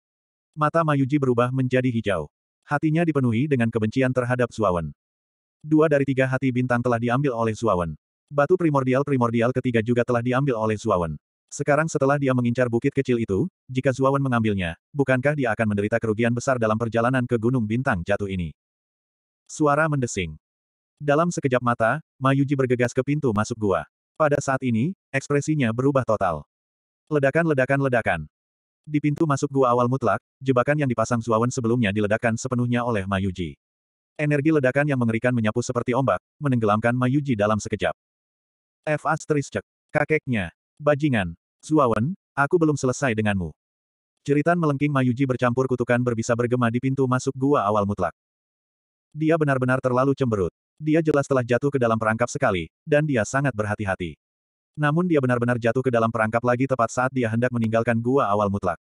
[SPEAKER 1] Mata Mayuji berubah menjadi hijau. Hatinya dipenuhi dengan kebencian terhadap Suawan. Dua dari tiga hati bintang telah diambil oleh Suawan. Batu primordial-primordial ketiga juga telah diambil oleh Suawan. Sekarang setelah dia mengincar bukit kecil itu, jika Zuawan mengambilnya, bukankah dia akan menderita kerugian besar dalam perjalanan ke Gunung Bintang Jatuh ini? Suara mendesing. Dalam sekejap mata, Mayuji bergegas ke pintu masuk gua. Pada saat ini, ekspresinya berubah total. Ledakan ledakan ledakan. Di pintu masuk gua awal mutlak, jebakan yang dipasang Zuawan sebelumnya diledakkan sepenuhnya oleh Mayuji. Energi ledakan yang mengerikan menyapu seperti ombak, menenggelamkan Mayuji dalam sekejap. F. Asteriscek. Kakeknya. Bajingan. Zuawan, aku belum selesai denganmu. Ceritan melengking Mayuji bercampur kutukan berbisa bergema di pintu masuk gua awal mutlak. Dia benar-benar terlalu cemberut. Dia jelas telah jatuh ke dalam perangkap sekali, dan dia sangat berhati-hati. Namun dia benar-benar jatuh ke dalam perangkap lagi tepat saat dia hendak meninggalkan gua awal mutlak.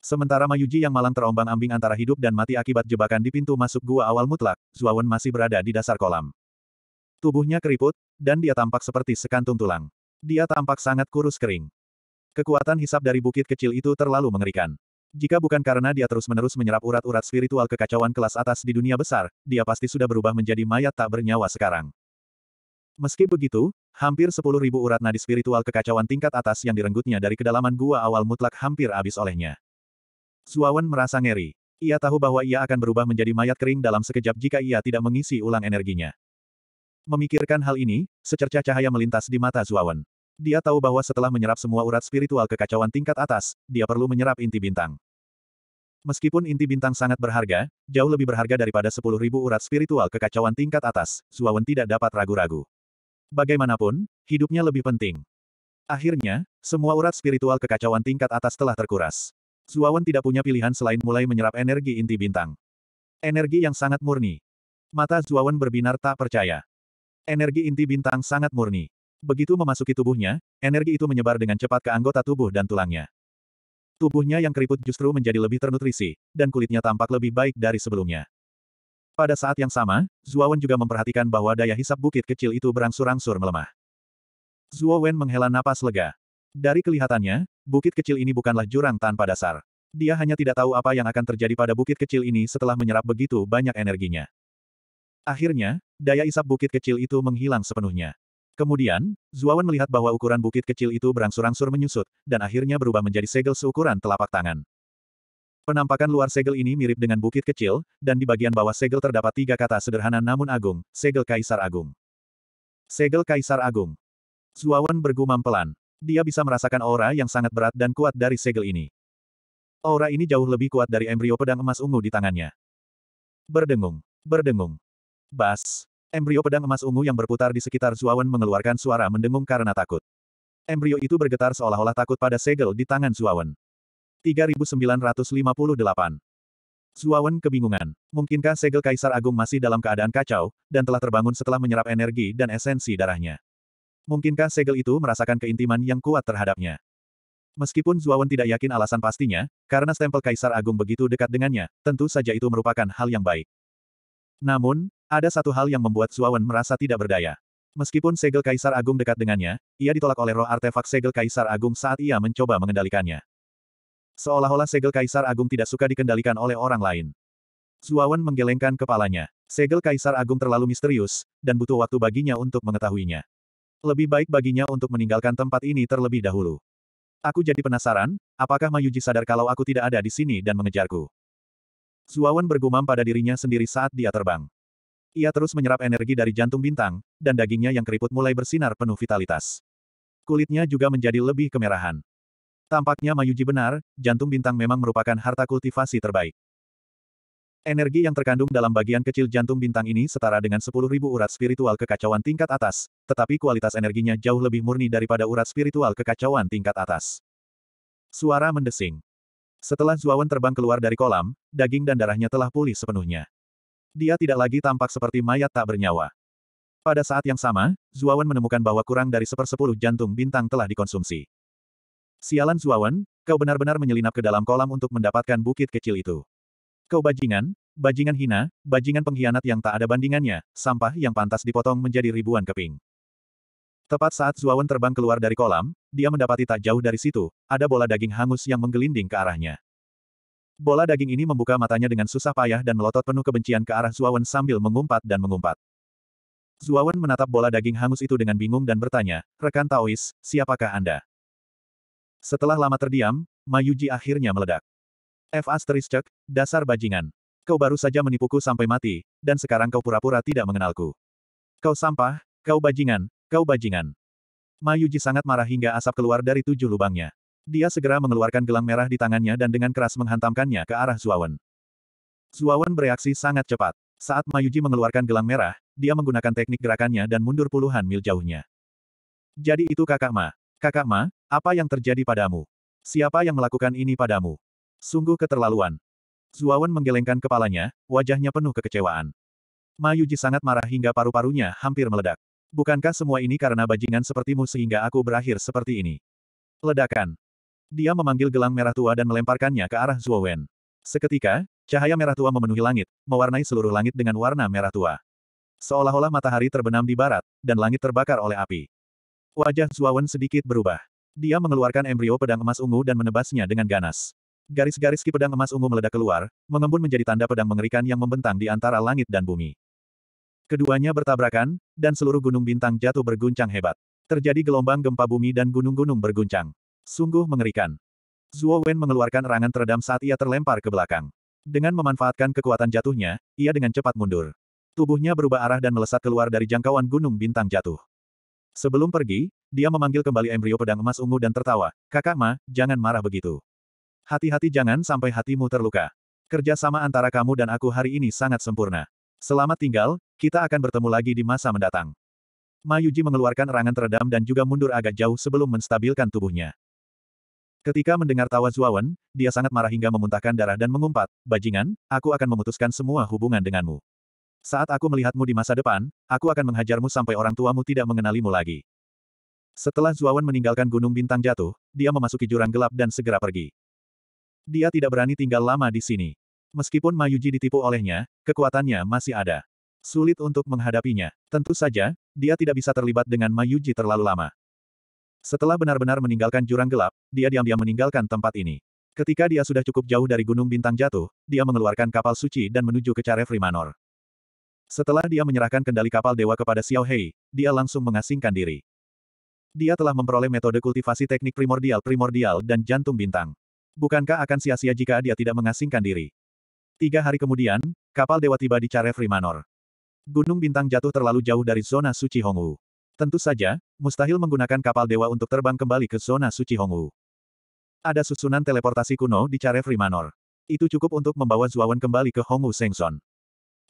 [SPEAKER 1] Sementara Mayuji yang malang terombang-ambing antara hidup dan mati akibat jebakan di pintu masuk gua awal mutlak, Zuawan masih berada di dasar kolam. Tubuhnya keriput, dan dia tampak seperti sekantung tulang. Dia tampak sangat kurus kering. Kekuatan hisap dari bukit kecil itu terlalu mengerikan. Jika bukan karena dia terus-menerus menyerap urat-urat spiritual kekacauan kelas atas di dunia besar, dia pasti sudah berubah menjadi mayat tak bernyawa sekarang. Meski begitu, hampir 10.000 urat nadi spiritual kekacauan tingkat atas yang direnggutnya dari kedalaman gua awal mutlak hampir habis olehnya. Zuawan merasa ngeri. Ia tahu bahwa ia akan berubah menjadi mayat kering dalam sekejap jika ia tidak mengisi ulang energinya. Memikirkan hal ini, secercah cahaya melintas di mata Zuawan. Dia tahu bahwa setelah menyerap semua urat spiritual kekacauan tingkat atas, dia perlu menyerap inti bintang. Meskipun inti bintang sangat berharga, jauh lebih berharga daripada 10.000 urat spiritual kekacauan tingkat atas, Zuawan tidak dapat ragu-ragu. Bagaimanapun, hidupnya lebih penting. Akhirnya, semua urat spiritual kekacauan tingkat atas telah terkuras. Zuawan tidak punya pilihan selain mulai menyerap energi inti bintang. Energi yang sangat murni. Mata Zuawan berbinar tak percaya. Energi inti bintang sangat murni. Begitu memasuki tubuhnya, energi itu menyebar dengan cepat ke anggota tubuh dan tulangnya. Tubuhnya yang keriput justru menjadi lebih ternutrisi, dan kulitnya tampak lebih baik dari sebelumnya. Pada saat yang sama, Wen juga memperhatikan bahwa daya hisap bukit kecil itu berangsur-angsur melemah. Wen menghela napas lega. Dari kelihatannya, bukit kecil ini bukanlah jurang tanpa dasar. Dia hanya tidak tahu apa yang akan terjadi pada bukit kecil ini setelah menyerap begitu banyak energinya. Akhirnya, daya isap bukit kecil itu menghilang sepenuhnya. Kemudian, Zuawan melihat bahwa ukuran bukit kecil itu berangsur-angsur menyusut, dan akhirnya berubah menjadi segel seukuran telapak tangan. Penampakan luar segel ini mirip dengan bukit kecil, dan di bagian bawah segel terdapat tiga kata sederhana namun agung, segel Kaisar Agung. Segel Kaisar Agung. Zuawan bergumam pelan. Dia bisa merasakan aura yang sangat berat dan kuat dari segel ini. Aura ini jauh lebih kuat dari embrio pedang emas ungu di tangannya. Berdengung. Berdengung. Bas. Embrio pedang emas ungu yang berputar di sekitar Zuawan mengeluarkan suara mendengung karena takut. Embrio itu bergetar seolah-olah takut pada segel di tangan Zuawan. 3958. Zuawan kebingungan. Mungkinkah segel Kaisar Agung masih dalam keadaan kacau, dan telah terbangun setelah menyerap energi dan esensi darahnya? Mungkinkah segel itu merasakan keintiman yang kuat terhadapnya? Meskipun Zuawan tidak yakin alasan pastinya, karena stempel Kaisar Agung begitu dekat dengannya, tentu saja itu merupakan hal yang baik. Namun, ada satu hal yang membuat Zuawan merasa tidak berdaya. Meskipun segel Kaisar Agung dekat dengannya, ia ditolak oleh roh artefak segel Kaisar Agung saat ia mencoba mengendalikannya. Seolah-olah segel Kaisar Agung tidak suka dikendalikan oleh orang lain. Zuawan menggelengkan kepalanya. Segel Kaisar Agung terlalu misterius, dan butuh waktu baginya untuk mengetahuinya. Lebih baik baginya untuk meninggalkan tempat ini terlebih dahulu. Aku jadi penasaran, apakah Mayuji sadar kalau aku tidak ada di sini dan mengejarku? Zuawan bergumam pada dirinya sendiri saat dia terbang. Ia terus menyerap energi dari jantung bintang, dan dagingnya yang keriput mulai bersinar penuh vitalitas. Kulitnya juga menjadi lebih kemerahan. Tampaknya Mayuji benar, jantung bintang memang merupakan harta kultivasi terbaik. Energi yang terkandung dalam bagian kecil jantung bintang ini setara dengan 10.000 urat spiritual kekacauan tingkat atas, tetapi kualitas energinya jauh lebih murni daripada urat spiritual kekacauan tingkat atas. Suara mendesing. Setelah Zuawan terbang keluar dari kolam, daging dan darahnya telah pulih sepenuhnya. Dia tidak lagi tampak seperti mayat tak bernyawa. Pada saat yang sama, Zuawan menemukan bahwa kurang dari sepersepuluh jantung bintang telah dikonsumsi. Sialan Zuawan, kau benar-benar menyelinap ke dalam kolam untuk mendapatkan bukit kecil itu. Kau bajingan, bajingan hina, bajingan pengkhianat yang tak ada bandingannya, sampah yang pantas dipotong menjadi ribuan keping. Tepat saat Zuawan terbang keluar dari kolam, dia mendapati tak jauh dari situ, ada bola daging hangus yang menggelinding ke arahnya. Bola daging ini membuka matanya dengan susah payah dan melotot penuh kebencian ke arah Zuawan sambil mengumpat dan mengumpat. Zuawan menatap bola daging hangus itu dengan bingung dan bertanya, Rekan Taois, siapakah Anda? Setelah lama terdiam, Mayuji akhirnya meledak. F. asterisk, dasar bajingan. Kau baru saja menipuku sampai mati, dan sekarang kau pura-pura tidak mengenalku. Kau sampah, kau bajingan, kau bajingan. Mayuji sangat marah hingga asap keluar dari tujuh lubangnya. Dia segera mengeluarkan gelang merah di tangannya dan dengan keras menghantamkannya ke arah Zuawan. Zuawan bereaksi sangat cepat. Saat Mayuji mengeluarkan gelang merah, dia menggunakan teknik gerakannya dan mundur puluhan mil jauhnya. Jadi itu kakak Ma. Kakak Ma, apa yang terjadi padamu? Siapa yang melakukan ini padamu? Sungguh keterlaluan. Zuawan menggelengkan kepalanya, wajahnya penuh kekecewaan. Mayuji sangat marah hingga paru-parunya hampir meledak. Bukankah semua ini karena bajingan sepertimu sehingga aku berakhir seperti ini? Ledakan. Dia memanggil gelang merah tua dan melemparkannya ke arah Zuowen. Seketika, cahaya merah tua memenuhi langit, mewarnai seluruh langit dengan warna merah tua. Seolah-olah matahari terbenam di barat, dan langit terbakar oleh api. Wajah Zuawan sedikit berubah. Dia mengeluarkan embrio pedang emas ungu dan menebasnya dengan ganas. Garis-garis ki pedang emas ungu meledak keluar, mengembun menjadi tanda pedang mengerikan yang membentang di antara langit dan bumi. Keduanya bertabrakan, dan seluruh gunung bintang jatuh berguncang hebat. Terjadi gelombang gempa bumi dan gunung-gunung berguncang. Sungguh mengerikan. Zuo Wen mengeluarkan erangan teredam saat ia terlempar ke belakang. Dengan memanfaatkan kekuatan jatuhnya, ia dengan cepat mundur. Tubuhnya berubah arah dan melesat keluar dari jangkauan gunung bintang jatuh. Sebelum pergi, dia memanggil kembali embrio pedang emas ungu dan tertawa, kakak Ma, jangan marah begitu. Hati-hati jangan sampai hatimu terluka. Kerjasama antara kamu dan aku hari ini sangat sempurna. Selamat tinggal, kita akan bertemu lagi di masa mendatang. Mayuji mengeluarkan erangan teredam dan juga mundur agak jauh sebelum menstabilkan tubuhnya. Ketika mendengar tawa Zuawan, dia sangat marah hingga memuntahkan darah dan mengumpat, Bajingan, aku akan memutuskan semua hubungan denganmu. Saat aku melihatmu di masa depan, aku akan menghajarmu sampai orang tuamu tidak mengenalimu lagi. Setelah Zuawan meninggalkan Gunung Bintang jatuh, dia memasuki jurang gelap dan segera pergi. Dia tidak berani tinggal lama di sini. Meskipun Mayuji ditipu olehnya, kekuatannya masih ada. Sulit untuk menghadapinya. Tentu saja, dia tidak bisa terlibat dengan Mayuji terlalu lama. Setelah benar-benar meninggalkan jurang gelap, dia diam-diam meninggalkan tempat ini. Ketika dia sudah cukup jauh dari Gunung Bintang Jatuh, dia mengeluarkan kapal suci dan menuju ke Carev Rimanor. Setelah dia menyerahkan kendali kapal dewa kepada Xiao Hei, dia langsung mengasingkan diri. Dia telah memperoleh metode kultivasi teknik primordial-primordial dan jantung bintang. Bukankah akan sia-sia jika dia tidak mengasingkan diri? Tiga hari kemudian, kapal dewa tiba di Carefree Manor. Gunung bintang jatuh terlalu jauh dari zona suci Hongwu. Tentu saja, mustahil menggunakan kapal dewa untuk terbang kembali ke zona suci Hongwu. Ada susunan teleportasi kuno di Carefree Manor. Itu cukup untuk membawa Zuawan kembali ke Hongwu Sengson.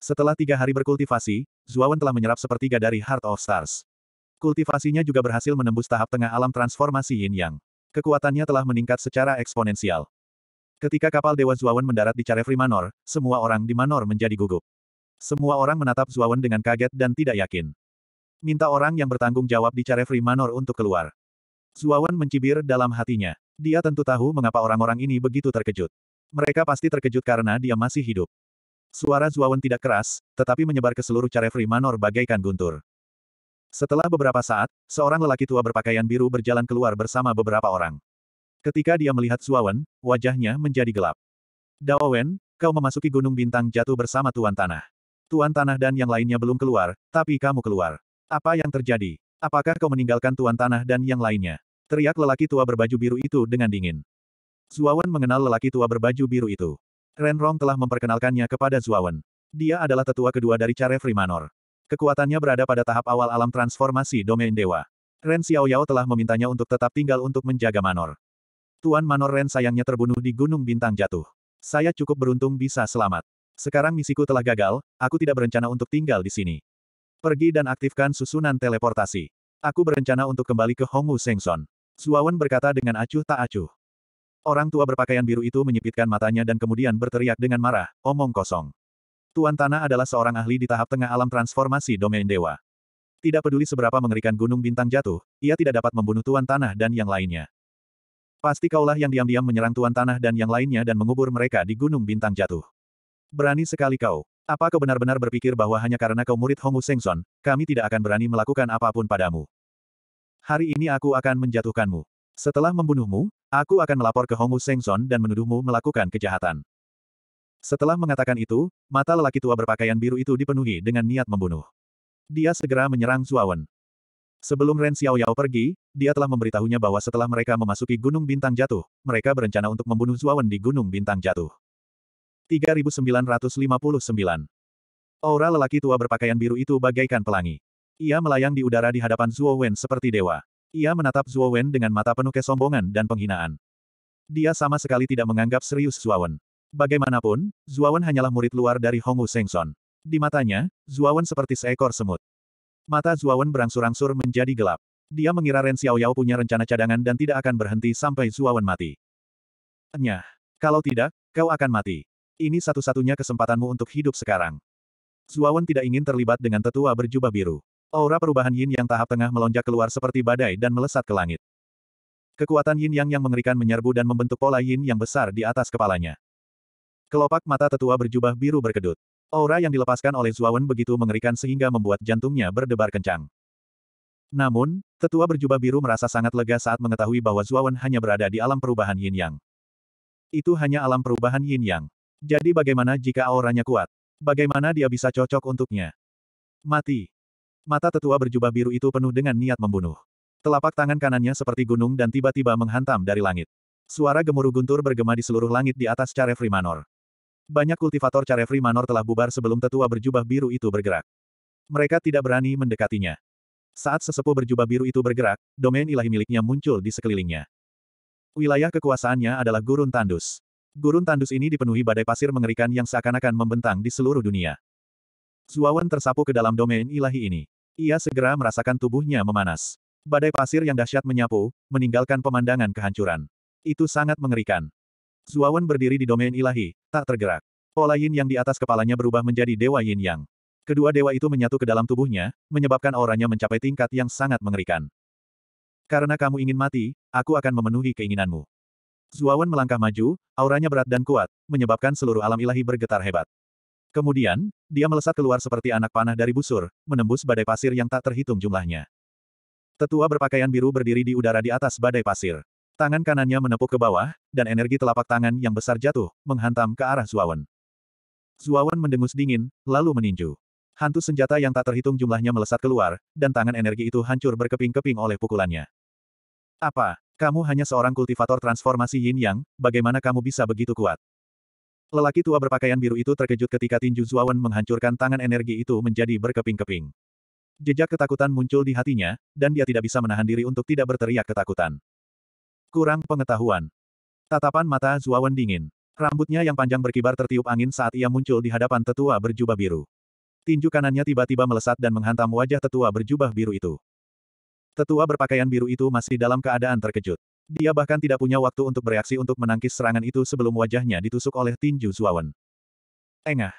[SPEAKER 1] Setelah tiga hari berkultivasi, Zuawan telah menyerap sepertiga dari Heart of Stars. Kultivasinya juga berhasil menembus tahap tengah alam transformasi Yin Yang. Kekuatannya telah meningkat secara eksponensial. Ketika kapal Dewa Zuawan mendarat di Carefree Manor, semua orang di Manor menjadi gugup. Semua orang menatap Zuawan dengan kaget dan tidak yakin. Minta orang yang bertanggung jawab di Carefree Manor untuk keluar. Zuawan mencibir dalam hatinya. Dia tentu tahu mengapa orang-orang ini begitu terkejut. Mereka pasti terkejut karena dia masih hidup. Suara Zuawan tidak keras, tetapi menyebar ke seluruh Carefree Manor bagaikan guntur. Setelah beberapa saat, seorang lelaki tua berpakaian biru berjalan keluar bersama beberapa orang. Ketika dia melihat Zuawan, wajahnya menjadi gelap. Wen, kau memasuki Gunung Bintang jatuh bersama Tuan Tanah. Tuan Tanah dan yang lainnya belum keluar, tapi kamu keluar. Apa yang terjadi? Apakah kau meninggalkan Tuan Tanah dan yang lainnya? Teriak lelaki tua berbaju biru itu dengan dingin. Zuawan mengenal lelaki tua berbaju biru itu. Renrong telah memperkenalkannya kepada Zuawan. Dia adalah tetua kedua dari Care Manor. Kekuatannya berada pada tahap awal alam transformasi domain dewa. Ren Xiaoyao telah memintanya untuk tetap tinggal untuk menjaga Manor. Tuan Manor Ren sayangnya terbunuh di Gunung Bintang Jatuh. Saya cukup beruntung bisa selamat. Sekarang misiku telah gagal, aku tidak berencana untuk tinggal di sini. Pergi dan aktifkan susunan teleportasi. Aku berencana untuk kembali ke Hongwu Sengson. Zuawan berkata dengan acuh tak acuh. Orang tua berpakaian biru itu menyipitkan matanya dan kemudian berteriak dengan marah, omong kosong. Tuan Tanah adalah seorang ahli di tahap tengah alam transformasi domain dewa. Tidak peduli seberapa mengerikan gunung bintang jatuh, ia tidak dapat membunuh Tuan Tanah dan yang lainnya. Pasti kaulah yang diam-diam menyerang Tuan Tanah dan yang lainnya dan mengubur mereka di gunung bintang jatuh. Berani sekali kau. Apa kau benar-benar berpikir bahwa hanya karena kau murid Hongu Sengson, kami tidak akan berani melakukan apapun padamu? Hari ini aku akan menjatuhkanmu. Setelah membunuhmu, Aku akan melapor ke Hongu Sengson dan menuduhmu melakukan kejahatan. Setelah mengatakan itu, mata lelaki tua berpakaian biru itu dipenuhi dengan niat membunuh. Dia segera menyerang Zuawan. Sebelum Ren Xiaoyao pergi, dia telah memberitahunya bahwa setelah mereka memasuki Gunung Bintang Jatuh, mereka berencana untuk membunuh Zuawan di Gunung Bintang Jatuh. 3959 Aura lelaki tua berpakaian biru itu bagaikan pelangi. Ia melayang di udara di hadapan Zuo Wen seperti dewa. Ia menatap Zuo Wen dengan mata penuh kesombongan dan penghinaan. Dia sama sekali tidak menganggap serius Zuo Wen. Bagaimanapun, Zuo Wen hanyalah murid luar dari Hongwu Sengson. Di matanya, Zuo Wen seperti seekor semut. Mata Zuo Wen berangsur-angsur menjadi gelap. Dia mengira Ren Xiaoyao punya rencana cadangan dan tidak akan berhenti sampai Zuo Wen mati. Nyah. Kalau tidak, kau akan mati. Ini satu-satunya kesempatanmu untuk hidup sekarang. Zuo Wen tidak ingin terlibat dengan tetua berjubah biru. Aura perubahan yin yang tahap tengah melonjak keluar seperti badai dan melesat ke langit. Kekuatan yin yang yang mengerikan menyerbu dan membentuk pola yin yang besar di atas kepalanya. Kelopak mata tetua berjubah biru berkedut. Aura yang dilepaskan oleh Zuawan begitu mengerikan sehingga membuat jantungnya berdebar kencang. Namun, tetua berjubah biru merasa sangat lega saat mengetahui bahwa Zuawan hanya berada di alam perubahan yin yang. Itu hanya alam perubahan yin yang. Jadi bagaimana jika auranya kuat? Bagaimana dia bisa cocok untuknya? Mati. Mata tetua berjubah biru itu penuh dengan niat membunuh. Telapak tangan kanannya seperti gunung dan tiba-tiba menghantam dari langit. Suara gemuruh guntur bergema di seluruh langit di atas Carefri Manor. Banyak kultivator Carefri Manor telah bubar sebelum tetua berjubah biru itu bergerak. Mereka tidak berani mendekatinya. Saat sesepuh berjubah biru itu bergerak, domain ilahi miliknya muncul di sekelilingnya. Wilayah kekuasaannya adalah gurun tandus. Gurun tandus ini dipenuhi badai pasir mengerikan yang seakan-akan membentang di seluruh dunia. Zuawan tersapu ke dalam domain ilahi ini. Ia segera merasakan tubuhnya memanas. Badai pasir yang dahsyat menyapu, meninggalkan pemandangan kehancuran. Itu sangat mengerikan. Zuawan berdiri di domain ilahi, tak tergerak. Pola yin yang di atas kepalanya berubah menjadi dewa yin yang. Kedua dewa itu menyatu ke dalam tubuhnya, menyebabkan auranya mencapai tingkat yang sangat mengerikan. Karena kamu ingin mati, aku akan memenuhi keinginanmu. Zuawan melangkah maju, auranya berat dan kuat, menyebabkan seluruh alam ilahi bergetar hebat. Kemudian, dia melesat keluar seperti anak panah dari busur, menembus badai pasir yang tak terhitung jumlahnya. Tetua berpakaian biru berdiri di udara di atas badai pasir. Tangan kanannya menepuk ke bawah, dan energi telapak tangan yang besar jatuh, menghantam ke arah Zuawan. Zuawan mendengus dingin, lalu meninju. Hantu senjata yang tak terhitung jumlahnya melesat keluar, dan tangan energi itu hancur berkeping-keping oleh pukulannya. Apa? Kamu hanya seorang kultivator transformasi yin yang, bagaimana kamu bisa begitu kuat? Lelaki tua berpakaian biru itu terkejut ketika tinju Zuawan menghancurkan tangan energi itu menjadi berkeping-keping. Jejak ketakutan muncul di hatinya, dan dia tidak bisa menahan diri untuk tidak berteriak ketakutan. Kurang pengetahuan. Tatapan mata Zuawan dingin. Rambutnya yang panjang berkibar tertiup angin saat ia muncul di hadapan tetua berjubah biru. Tinju kanannya tiba-tiba melesat dan menghantam wajah tetua berjubah biru itu. Tetua berpakaian biru itu masih dalam keadaan terkejut. Dia bahkan tidak punya waktu untuk bereaksi untuk menangkis serangan itu sebelum wajahnya ditusuk oleh tinju Zuawan. Engah.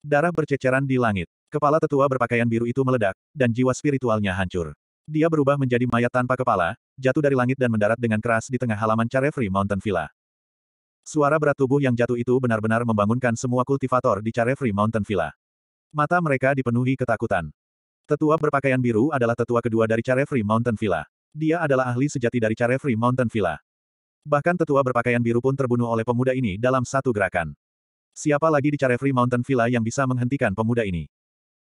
[SPEAKER 1] Darah berceceran di langit. Kepala tetua berpakaian biru itu meledak, dan jiwa spiritualnya hancur. Dia berubah menjadi mayat tanpa kepala, jatuh dari langit dan mendarat dengan keras di tengah halaman Carefree Mountain Villa. Suara berat tubuh yang jatuh itu benar-benar membangunkan semua kultivator di Carefree Mountain Villa. Mata mereka dipenuhi ketakutan. Tetua berpakaian biru adalah tetua kedua dari Carefree Mountain Villa. Dia adalah ahli sejati dari Carefree Mountain Villa. Bahkan tetua berpakaian biru pun terbunuh oleh pemuda ini dalam satu gerakan. Siapa lagi di Carefree Mountain Villa yang bisa menghentikan pemuda ini?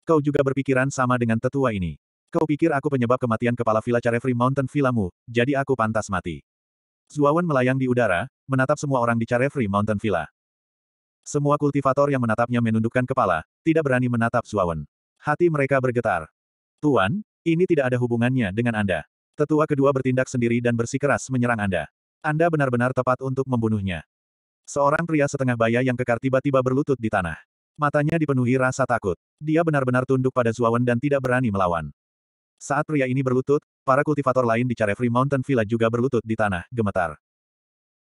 [SPEAKER 1] Kau juga berpikiran sama dengan tetua ini. Kau pikir aku penyebab kematian kepala Villa Carefree Mountain Villamu, jadi aku pantas mati. Zuawan melayang di udara, menatap semua orang di Carefree Mountain Villa. Semua kultivator yang menatapnya menundukkan kepala, tidak berani menatap Zuawan. Hati mereka bergetar. Tuan, ini tidak ada hubungannya dengan Anda. Tetua kedua bertindak sendiri dan bersikeras menyerang Anda. Anda benar-benar tepat untuk membunuhnya. Seorang pria setengah baya yang kekar tiba-tiba berlutut di tanah. Matanya dipenuhi rasa takut. Dia benar-benar tunduk pada Zuawan dan tidak berani melawan. Saat pria ini berlutut, para kultivator lain di Carefree Mountain Villa juga berlutut di tanah, gemetar.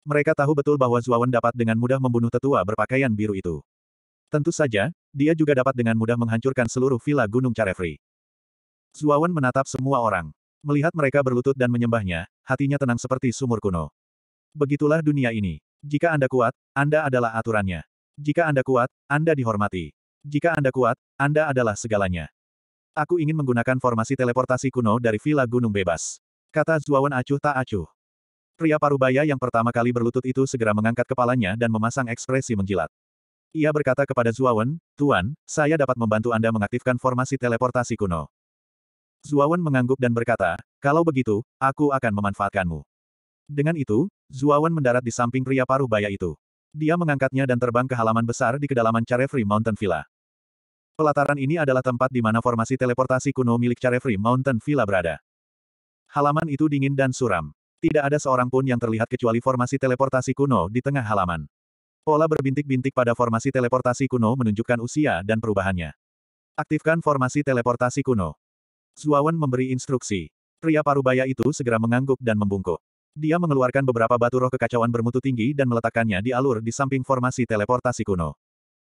[SPEAKER 1] Mereka tahu betul bahwa Zuawan dapat dengan mudah membunuh tetua berpakaian biru itu. Tentu saja, dia juga dapat dengan mudah menghancurkan seluruh villa Gunung Carefree. Zuawan menatap semua orang. Melihat mereka berlutut dan menyembahnya, hatinya tenang seperti sumur kuno. Begitulah dunia ini. Jika Anda kuat, Anda adalah aturannya. Jika Anda kuat, Anda dihormati. Jika Anda kuat, Anda adalah segalanya. Aku ingin menggunakan formasi teleportasi kuno dari Villa Gunung Bebas. Kata Zuawan acuh tak acuh. Pria parubaya yang pertama kali berlutut itu segera mengangkat kepalanya dan memasang ekspresi menjilat. Ia berkata kepada Zuawan, Tuan, saya dapat membantu Anda mengaktifkan formasi teleportasi kuno. Zuawan mengangguk dan berkata, kalau begitu, aku akan memanfaatkanmu. Dengan itu, Zuawan mendarat di samping pria paruh baya itu. Dia mengangkatnya dan terbang ke halaman besar di kedalaman Carefree Mountain Villa. Pelataran ini adalah tempat di mana formasi teleportasi kuno milik Carefree Mountain Villa berada. Halaman itu dingin dan suram. Tidak ada seorang pun yang terlihat kecuali formasi teleportasi kuno di tengah halaman. Pola berbintik-bintik pada formasi teleportasi kuno menunjukkan usia dan perubahannya. Aktifkan formasi teleportasi kuno. Zuawan memberi instruksi. Pria parubaya itu segera mengangguk dan membungkuk. Dia mengeluarkan beberapa batu roh kekacauan bermutu tinggi dan meletakkannya di alur di samping formasi teleportasi kuno.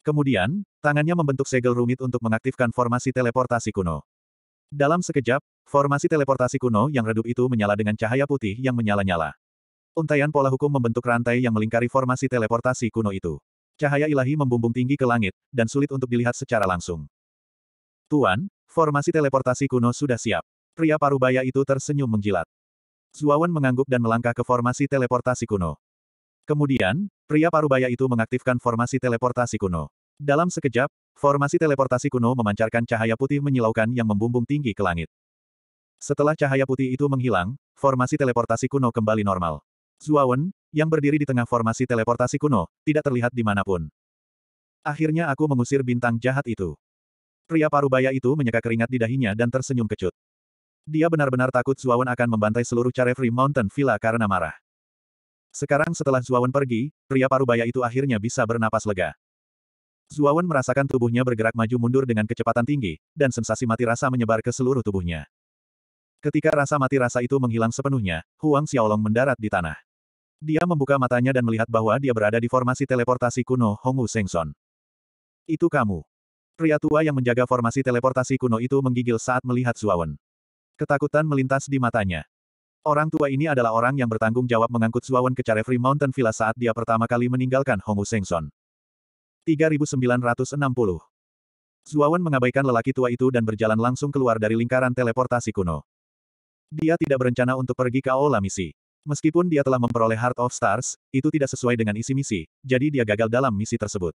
[SPEAKER 1] Kemudian, tangannya membentuk segel rumit untuk mengaktifkan formasi teleportasi kuno. Dalam sekejap, formasi teleportasi kuno yang redup itu menyala dengan cahaya putih yang menyala-nyala. Untaian pola hukum membentuk rantai yang melingkari formasi teleportasi kuno itu. Cahaya ilahi membumbung tinggi ke langit, dan sulit untuk dilihat secara langsung. Tuan, Formasi teleportasi kuno sudah siap. Pria parubaya itu tersenyum menggilat. Zuawan mengangguk dan melangkah ke formasi teleportasi kuno. Kemudian, pria parubaya itu mengaktifkan formasi teleportasi kuno. Dalam sekejap, formasi teleportasi kuno memancarkan cahaya putih menyilaukan yang membumbung tinggi ke langit. Setelah cahaya putih itu menghilang, formasi teleportasi kuno kembali normal. Zuawan, yang berdiri di tengah formasi teleportasi kuno, tidak terlihat di dimanapun. Akhirnya aku mengusir bintang jahat itu. Pria parubaya itu menyeka keringat di dahinya dan tersenyum kecut. Dia benar-benar takut Zuawan akan membantai seluruh Carefree Mountain Villa karena marah. Sekarang setelah Zuawan pergi, pria parubaya itu akhirnya bisa bernapas lega. Zuawan merasakan tubuhnya bergerak maju mundur dengan kecepatan tinggi, dan sensasi mati rasa menyebar ke seluruh tubuhnya. Ketika rasa mati rasa itu menghilang sepenuhnya, Huang Xiaolong mendarat di tanah. Dia membuka matanya dan melihat bahwa dia berada di formasi teleportasi kuno Hongwu Sengson. Itu kamu. Pria tua yang menjaga formasi teleportasi kuno itu menggigil saat melihat Zuawan. Ketakutan melintas di matanya. Orang tua ini adalah orang yang bertanggung jawab mengangkut Zuawan ke Carefree Mountain Villa saat dia pertama kali meninggalkan Hongu Sengson. 3960 Zuawan mengabaikan lelaki tua itu dan berjalan langsung keluar dari lingkaran teleportasi kuno. Dia tidak berencana untuk pergi ke Aula Misi. Meskipun dia telah memperoleh Heart of Stars, itu tidak sesuai dengan isi misi, jadi dia gagal dalam misi tersebut.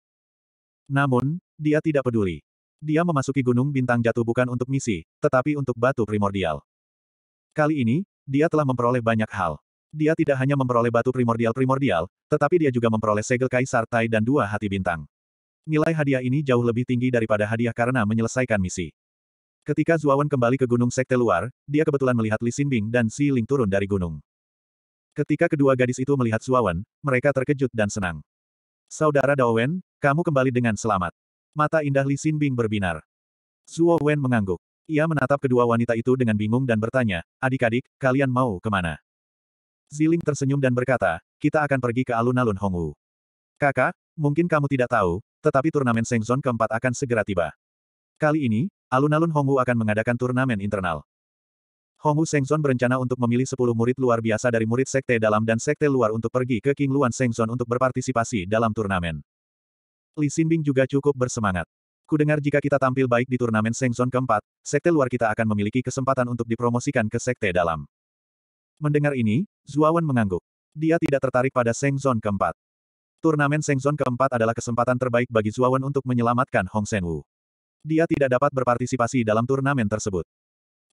[SPEAKER 1] Namun, dia tidak peduli. Dia memasuki gunung bintang jatuh bukan untuk misi, tetapi untuk batu primordial. Kali ini, dia telah memperoleh banyak hal. Dia tidak hanya memperoleh batu primordial-primordial, tetapi dia juga memperoleh segel kaisar Tai dan dua hati bintang. Nilai hadiah ini jauh lebih tinggi daripada hadiah karena menyelesaikan misi. Ketika Zuawan kembali ke gunung sekte luar, dia kebetulan melihat Li Xinbing dan Si Ling turun dari gunung. Ketika kedua gadis itu melihat Zuawan, mereka terkejut dan senang. Saudara Dao Wen, kamu kembali dengan selamat. Mata indah Li Xinbing berbinar. Zuo Wen mengangguk. Ia menatap kedua wanita itu dengan bingung dan bertanya, adik-adik, kalian mau kemana? Ziling tersenyum dan berkata, kita akan pergi ke alun-alun Hongwu. Kakak, mungkin kamu tidak tahu, tetapi turnamen Sengzon keempat akan segera tiba. Kali ini, alun-alun Hongwu akan mengadakan turnamen internal. Hongwu Sengzon berencana untuk memilih 10 murid luar biasa dari murid sekte dalam dan sekte luar untuk pergi ke King Luan Sengzon untuk berpartisipasi dalam turnamen. Li Xinbing juga cukup bersemangat. Kudengar jika kita tampil baik di turnamen Sengzon keempat, sekte luar kita akan memiliki kesempatan untuk dipromosikan ke sekte dalam. Mendengar ini, Zuawan mengangguk. Dia tidak tertarik pada Sengzon keempat. Turnamen Sengzon keempat adalah kesempatan terbaik bagi Zuawan untuk menyelamatkan Hong Senwu. Dia tidak dapat berpartisipasi dalam turnamen tersebut.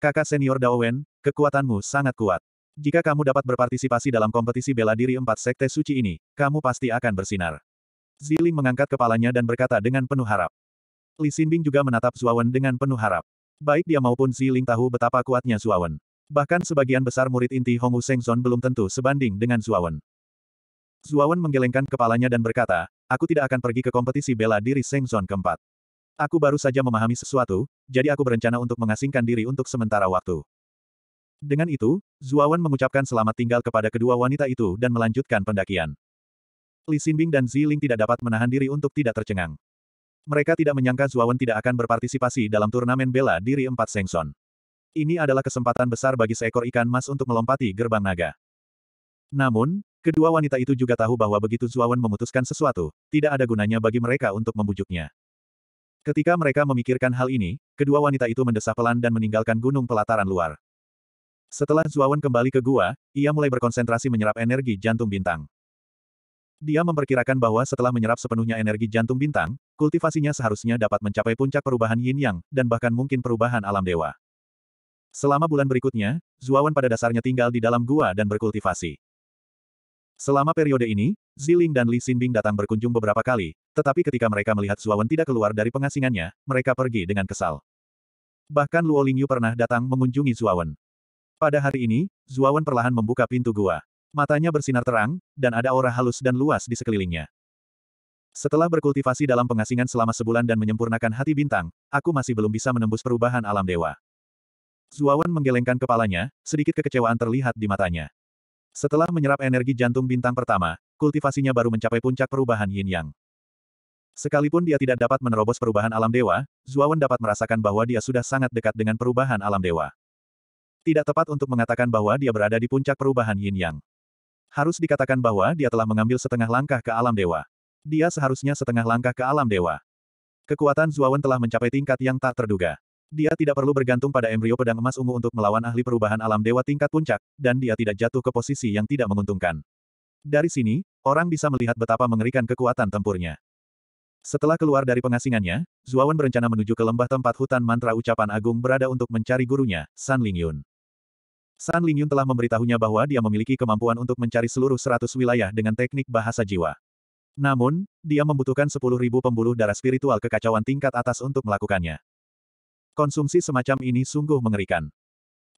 [SPEAKER 1] Kakak senior Daowen, kekuatanmu sangat kuat. Jika kamu dapat berpartisipasi dalam kompetisi bela diri empat sekte suci ini, kamu pasti akan bersinar. Ziling mengangkat kepalanya dan berkata dengan penuh harap. Li Xinbing juga menatap Zuawan dengan penuh harap. Baik dia maupun Ziling tahu betapa kuatnya Zuawan. Bahkan sebagian besar murid inti Hongwu Sengzon belum tentu sebanding dengan Zuawan. Zuawan menggelengkan kepalanya dan berkata, aku tidak akan pergi ke kompetisi bela diri Sengzon keempat. Aku baru saja memahami sesuatu, jadi aku berencana untuk mengasingkan diri untuk sementara waktu. Dengan itu, Zuawan mengucapkan selamat tinggal kepada kedua wanita itu dan melanjutkan pendakian. Li Xinbing dan Ziling tidak dapat menahan diri untuk tidak tercengang. Mereka tidak menyangka Zuawan tidak akan berpartisipasi dalam turnamen bela diri empat Sengson. Ini adalah kesempatan besar bagi seekor ikan mas untuk melompati gerbang naga. Namun, kedua wanita itu juga tahu bahwa begitu Zuawan memutuskan sesuatu, tidak ada gunanya bagi mereka untuk membujuknya. Ketika mereka memikirkan hal ini, kedua wanita itu mendesah pelan dan meninggalkan gunung pelataran luar. Setelah Zuawan kembali ke gua, ia mulai berkonsentrasi menyerap energi jantung bintang. Dia memperkirakan bahwa setelah menyerap sepenuhnya energi jantung bintang, kultivasinya seharusnya dapat mencapai puncak perubahan yin yang, dan bahkan mungkin perubahan alam dewa. Selama bulan berikutnya, Zuawan pada dasarnya tinggal di dalam gua dan berkultivasi. Selama periode ini, Ziling dan Li Xinbing datang berkunjung beberapa kali, tetapi ketika mereka melihat Suawan tidak keluar dari pengasingannya, mereka pergi dengan kesal. Bahkan Luo Lingyu pernah datang mengunjungi Zuawan. Pada hari ini, Zuawan perlahan membuka pintu gua. Matanya bersinar terang, dan ada aura halus dan luas di sekelilingnya. Setelah berkultivasi dalam pengasingan selama sebulan dan menyempurnakan hati bintang, aku masih belum bisa menembus perubahan alam dewa. Zuawan menggelengkan kepalanya, sedikit kekecewaan terlihat di matanya. Setelah menyerap energi jantung bintang pertama, kultivasinya baru mencapai puncak perubahan yin yang. Sekalipun dia tidak dapat menerobos perubahan alam dewa, Zuawan dapat merasakan bahwa dia sudah sangat dekat dengan perubahan alam dewa. Tidak tepat untuk mengatakan bahwa dia berada di puncak perubahan yin yang. Harus dikatakan bahwa dia telah mengambil setengah langkah ke alam dewa. Dia seharusnya setengah langkah ke alam dewa. Kekuatan Zuawan telah mencapai tingkat yang tak terduga. Dia tidak perlu bergantung pada embrio pedang emas ungu untuk melawan ahli perubahan alam dewa tingkat puncak, dan dia tidak jatuh ke posisi yang tidak menguntungkan. Dari sini, orang bisa melihat betapa mengerikan kekuatan tempurnya. Setelah keluar dari pengasingannya, Zuawan berencana menuju ke lembah tempat hutan mantra ucapan agung berada untuk mencari gurunya, San Lingyun. San Lingyun telah memberitahunya bahwa dia memiliki kemampuan untuk mencari seluruh seratus wilayah dengan teknik bahasa jiwa. Namun, dia membutuhkan sepuluh ribu pembuluh darah spiritual kekacauan tingkat atas untuk melakukannya. Konsumsi semacam ini sungguh mengerikan.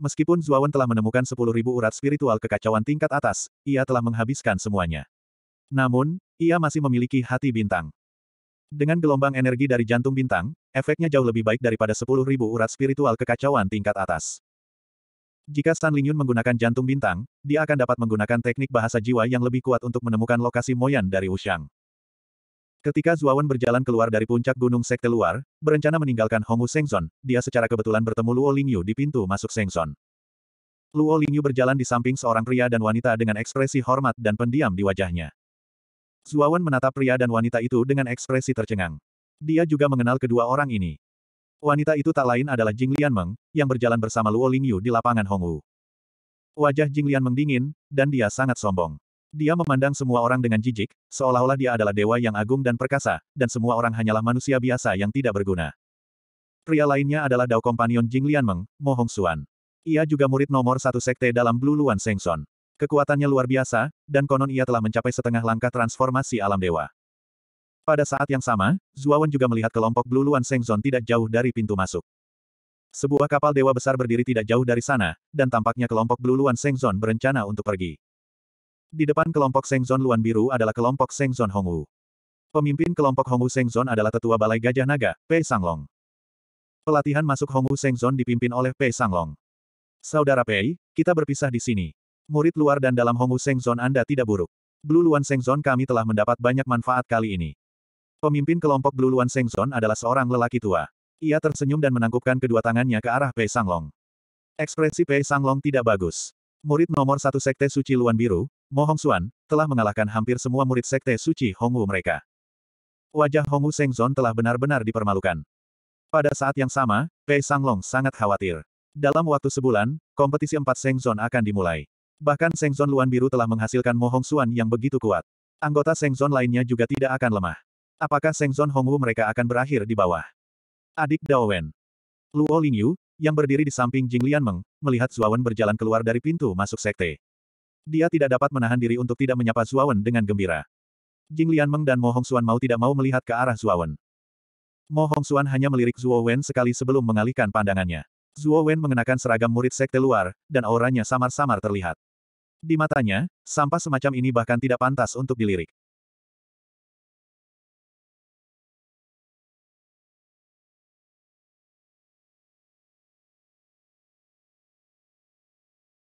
[SPEAKER 1] Meskipun Zuawan telah menemukan sepuluh ribu urat spiritual kekacauan tingkat atas, ia telah menghabiskan semuanya. Namun, ia masih memiliki hati bintang. Dengan gelombang energi dari jantung bintang, efeknya jauh lebih baik daripada 10.000 urat spiritual kekacauan tingkat atas. Jika Stan Lingyun menggunakan jantung bintang, dia akan dapat menggunakan teknik bahasa jiwa yang lebih kuat untuk menemukan lokasi Moyan dari Ushang. Ketika Zuawan berjalan keluar dari puncak gunung sekte luar, berencana meninggalkan Hongwu Sengzon, dia secara kebetulan bertemu Luo Lingyu di pintu masuk Sengzon. Luo Lingyu berjalan di samping seorang pria dan wanita dengan ekspresi hormat dan pendiam di wajahnya. Zuawan menatap pria dan wanita itu dengan ekspresi tercengang. Dia juga mengenal kedua orang ini. Wanita itu tak lain adalah Jing Meng, yang berjalan bersama Luo Lingyu di lapangan Hongwu. Wajah Jing Lianmeng dingin, dan dia sangat sombong. Dia memandang semua orang dengan jijik, seolah-olah dia adalah dewa yang agung dan perkasa, dan semua orang hanyalah manusia biasa yang tidak berguna. Pria lainnya adalah Dao Kompanion Jing Meng, Mo Suan. Ia juga murid nomor satu sekte dalam Blue Luan Sengson. Kekuatannya luar biasa, dan konon ia telah mencapai setengah langkah transformasi alam dewa. Pada saat yang sama, Zuawan juga melihat kelompok Blue Luan Sengzon tidak jauh dari pintu masuk. Sebuah kapal dewa besar berdiri tidak jauh dari sana, dan tampaknya kelompok Blue Luan Sengzon berencana untuk pergi. Di depan kelompok Sengzon Luan Biru adalah kelompok Sengzon Hongwu. Pemimpin kelompok Hongwu Sengzon adalah tetua Balai Gajah Naga, Pei Sanglong. Pelatihan masuk Hongwu Sengzon dipimpin oleh Pei Sanglong. Saudara Pei, kita berpisah di sini. Murid luar dan dalam Hongwu Sengzon Anda tidak buruk. Blue Luan Sengzon kami telah mendapat banyak manfaat kali ini. Pemimpin kelompok Blue Luan Sengzon adalah seorang lelaki tua. Ia tersenyum dan menangkupkan kedua tangannya ke arah Pei Sanglong. Ekspresi Pei Sanglong tidak bagus. Murid nomor satu Sekte Suci Luan Biru, Mohong Xuan, telah mengalahkan hampir semua murid Sekte Suci Hongwu mereka. Wajah Hongwu Sengzon telah benar-benar dipermalukan. Pada saat yang sama, Pei Sanglong sangat khawatir. Dalam waktu sebulan, kompetisi empat Sengzon akan dimulai. Bahkan Seng Zon Luan Biru telah menghasilkan Mohong Xuan yang begitu kuat. Anggota Seng Zon lainnya juga tidak akan lemah. Apakah Seng Zon Hongwu mereka akan berakhir di bawah? Adik Dao Wen. Luo Lingyu, yang berdiri di samping Jing Meng melihat Zuawan berjalan keluar dari pintu masuk sekte. Dia tidak dapat menahan diri untuk tidak menyapa Zuawan dengan gembira. Jing Meng dan Mohong Xuan mau tidak mau melihat ke arah Zuawan. Mohong Xuan hanya melirik Zuo Wen sekali sebelum mengalihkan pandangannya. Zuo Wen mengenakan seragam murid sekte luar, dan auranya samar-samar terlihat. Di matanya, sampah semacam ini bahkan tidak pantas untuk dilirik.